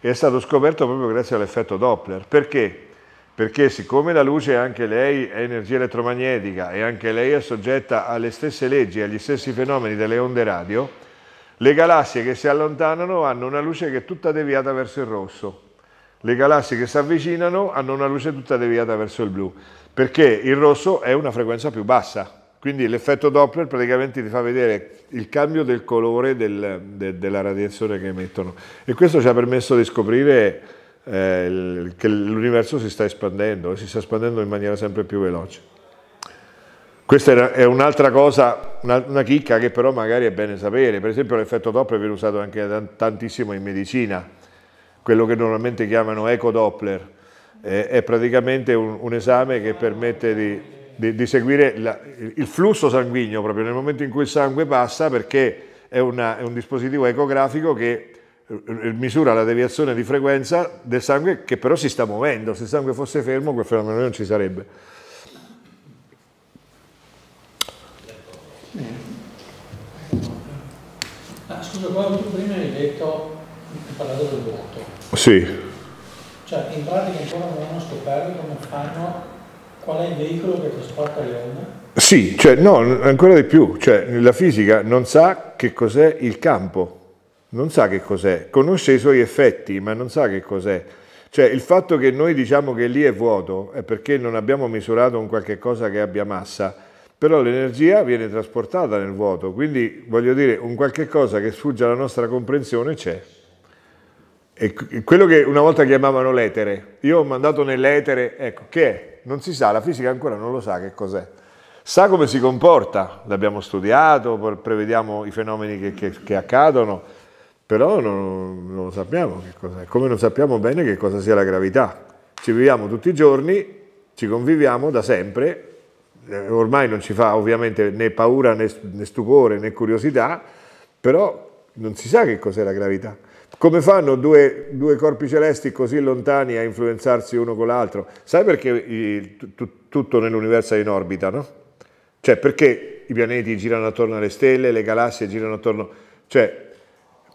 è stato scoperto proprio grazie all'effetto Doppler. Perché? Perché siccome la luce anche lei è energia elettromagnetica e anche lei è soggetta alle stesse leggi, agli stessi fenomeni delle onde radio, le galassie che si allontanano hanno una luce che è tutta deviata verso il rosso. Le galassie che si avvicinano hanno una luce tutta deviata verso il blu, perché il rosso è una frequenza più bassa. Quindi l'effetto Doppler praticamente ti fa vedere il cambio del colore del, de, della radiazione che emettono e questo ci ha permesso di scoprire eh, che l'universo si sta espandendo e si sta espandendo in maniera sempre più veloce. Questa è un'altra cosa, una, una, chicca che però magari è bene sapere. Per esempio l'effetto Doppler viene usato anche tantissimo in medicina, quello che normalmente chiamano eco-Doppler. Eh, è praticamente un, un esame che permette di di, di seguire la, il flusso sanguigno proprio nel momento in cui il sangue passa perché è, una, è un dispositivo ecografico che eh, eh, misura la deviazione di frequenza del sangue che però si sta muovendo, se il sangue fosse fermo quel fenomeno non ci sarebbe. Ah, scusa, quando tu prima hai detto, hai parlato del vuoto. Sì. Cioè, in pratica ancora non hanno scoperto come fanno Qual è il veicolo che trasporta le onde? Sì, cioè, no, ancora di più, cioè, la fisica non sa che cos'è il campo, non sa che cos'è, conosce i suoi effetti, ma non sa che cos'è. Cioè, il fatto che noi diciamo che lì è vuoto è perché non abbiamo misurato un qualche cosa che abbia massa, però l'energia viene trasportata nel vuoto, quindi voglio dire, un qualche cosa che sfugge alla nostra comprensione c'è. E quello che una volta chiamavano l'etere, io ho mandato nell'etere, ecco, che è? non si sa, la fisica ancora non lo sa che cos'è. Sa come si comporta, l'abbiamo studiato, prevediamo i fenomeni che, che, che accadono, però non, non, lo sappiamo che cos'è, come non sappiamo bene che cosa sia la gravità. Ci viviamo tutti i giorni, ci conviviamo da sempre, eh, ormai non ci fa ovviamente né paura né, né stupore né curiosità, però non si sa che cos'è la gravità. Come fanno due, due, corpi celesti così lontani a influenzarsi uno con l'altro? Sai perché il, t- tutto nell'universo è in orbita, no? Cioè, perché i pianeti girano attorno alle stelle, le galassie girano attorno... Cioè,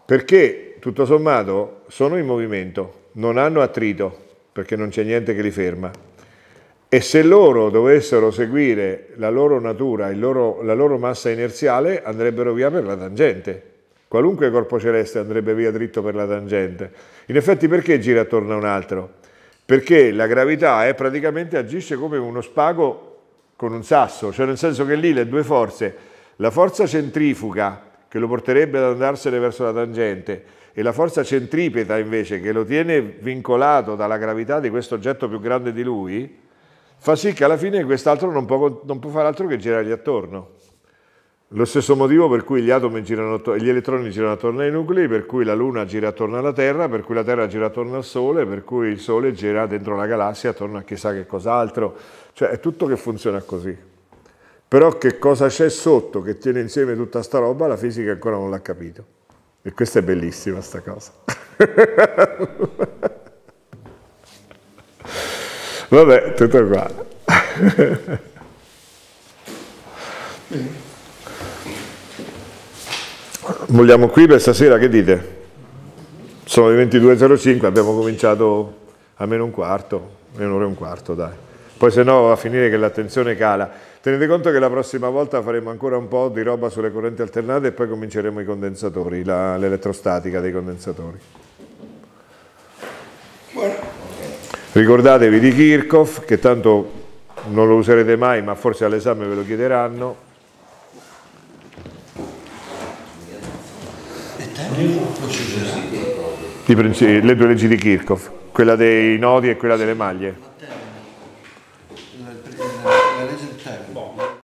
perché tutto sommato sono in movimento, non hanno attrito, perché non c'è niente che li ferma. E se loro dovessero seguire la loro natura, loro, la loro massa inerziale, andrebbero via per la tangente Qualunque corpo celeste andrebbe via dritto per la tangente. In effetti perché gira attorno a un altro? Perché la gravità è eh, praticamente agisce come uno spago con un sasso, cioè nel senso che lì le due forze, la forza centrifuga che lo porterebbe ad andarsene verso la tangente e la forza centripeta invece che lo tiene vincolato dalla gravità di questo oggetto più grande di lui, fa sì che alla fine quest'altro non, non può fare altro che girargli attorno. Lo stesso motivo per cui gli atomi girano, gli elettroni girano attorno ai nuclei, per cui la Luna gira attorno alla Terra, per cui la Terra gira attorno al Sole, per cui il Sole gira dentro la galassia attorno a chissà che cos'altro. Cioè è tutto che funziona così. Però che cosa c'è sotto che tiene insieme tutta sta roba, la fisica ancora non l'ha capito. E questa è bellissima sta cosa. Vabbè, tutto qua. Vogliamo qui per stasera, che dite? Sono le 22.05, abbiamo cominciato a meno un quarto, un'ora e un quarto, dai. Poi se no va a finire che l'attenzione cala. Tenete conto che la prossima volta faremo ancora un po' di roba sulle correnti alternate e poi cominceremo i condensatori, l'elettrostatica dei condensatori. Ricordatevi di Kirchhoff, che tanto non lo userete mai, ma forse all'esame ve lo chiederanno le due leggi di Kirchhoff, quella dei nodi e quella delle maglie.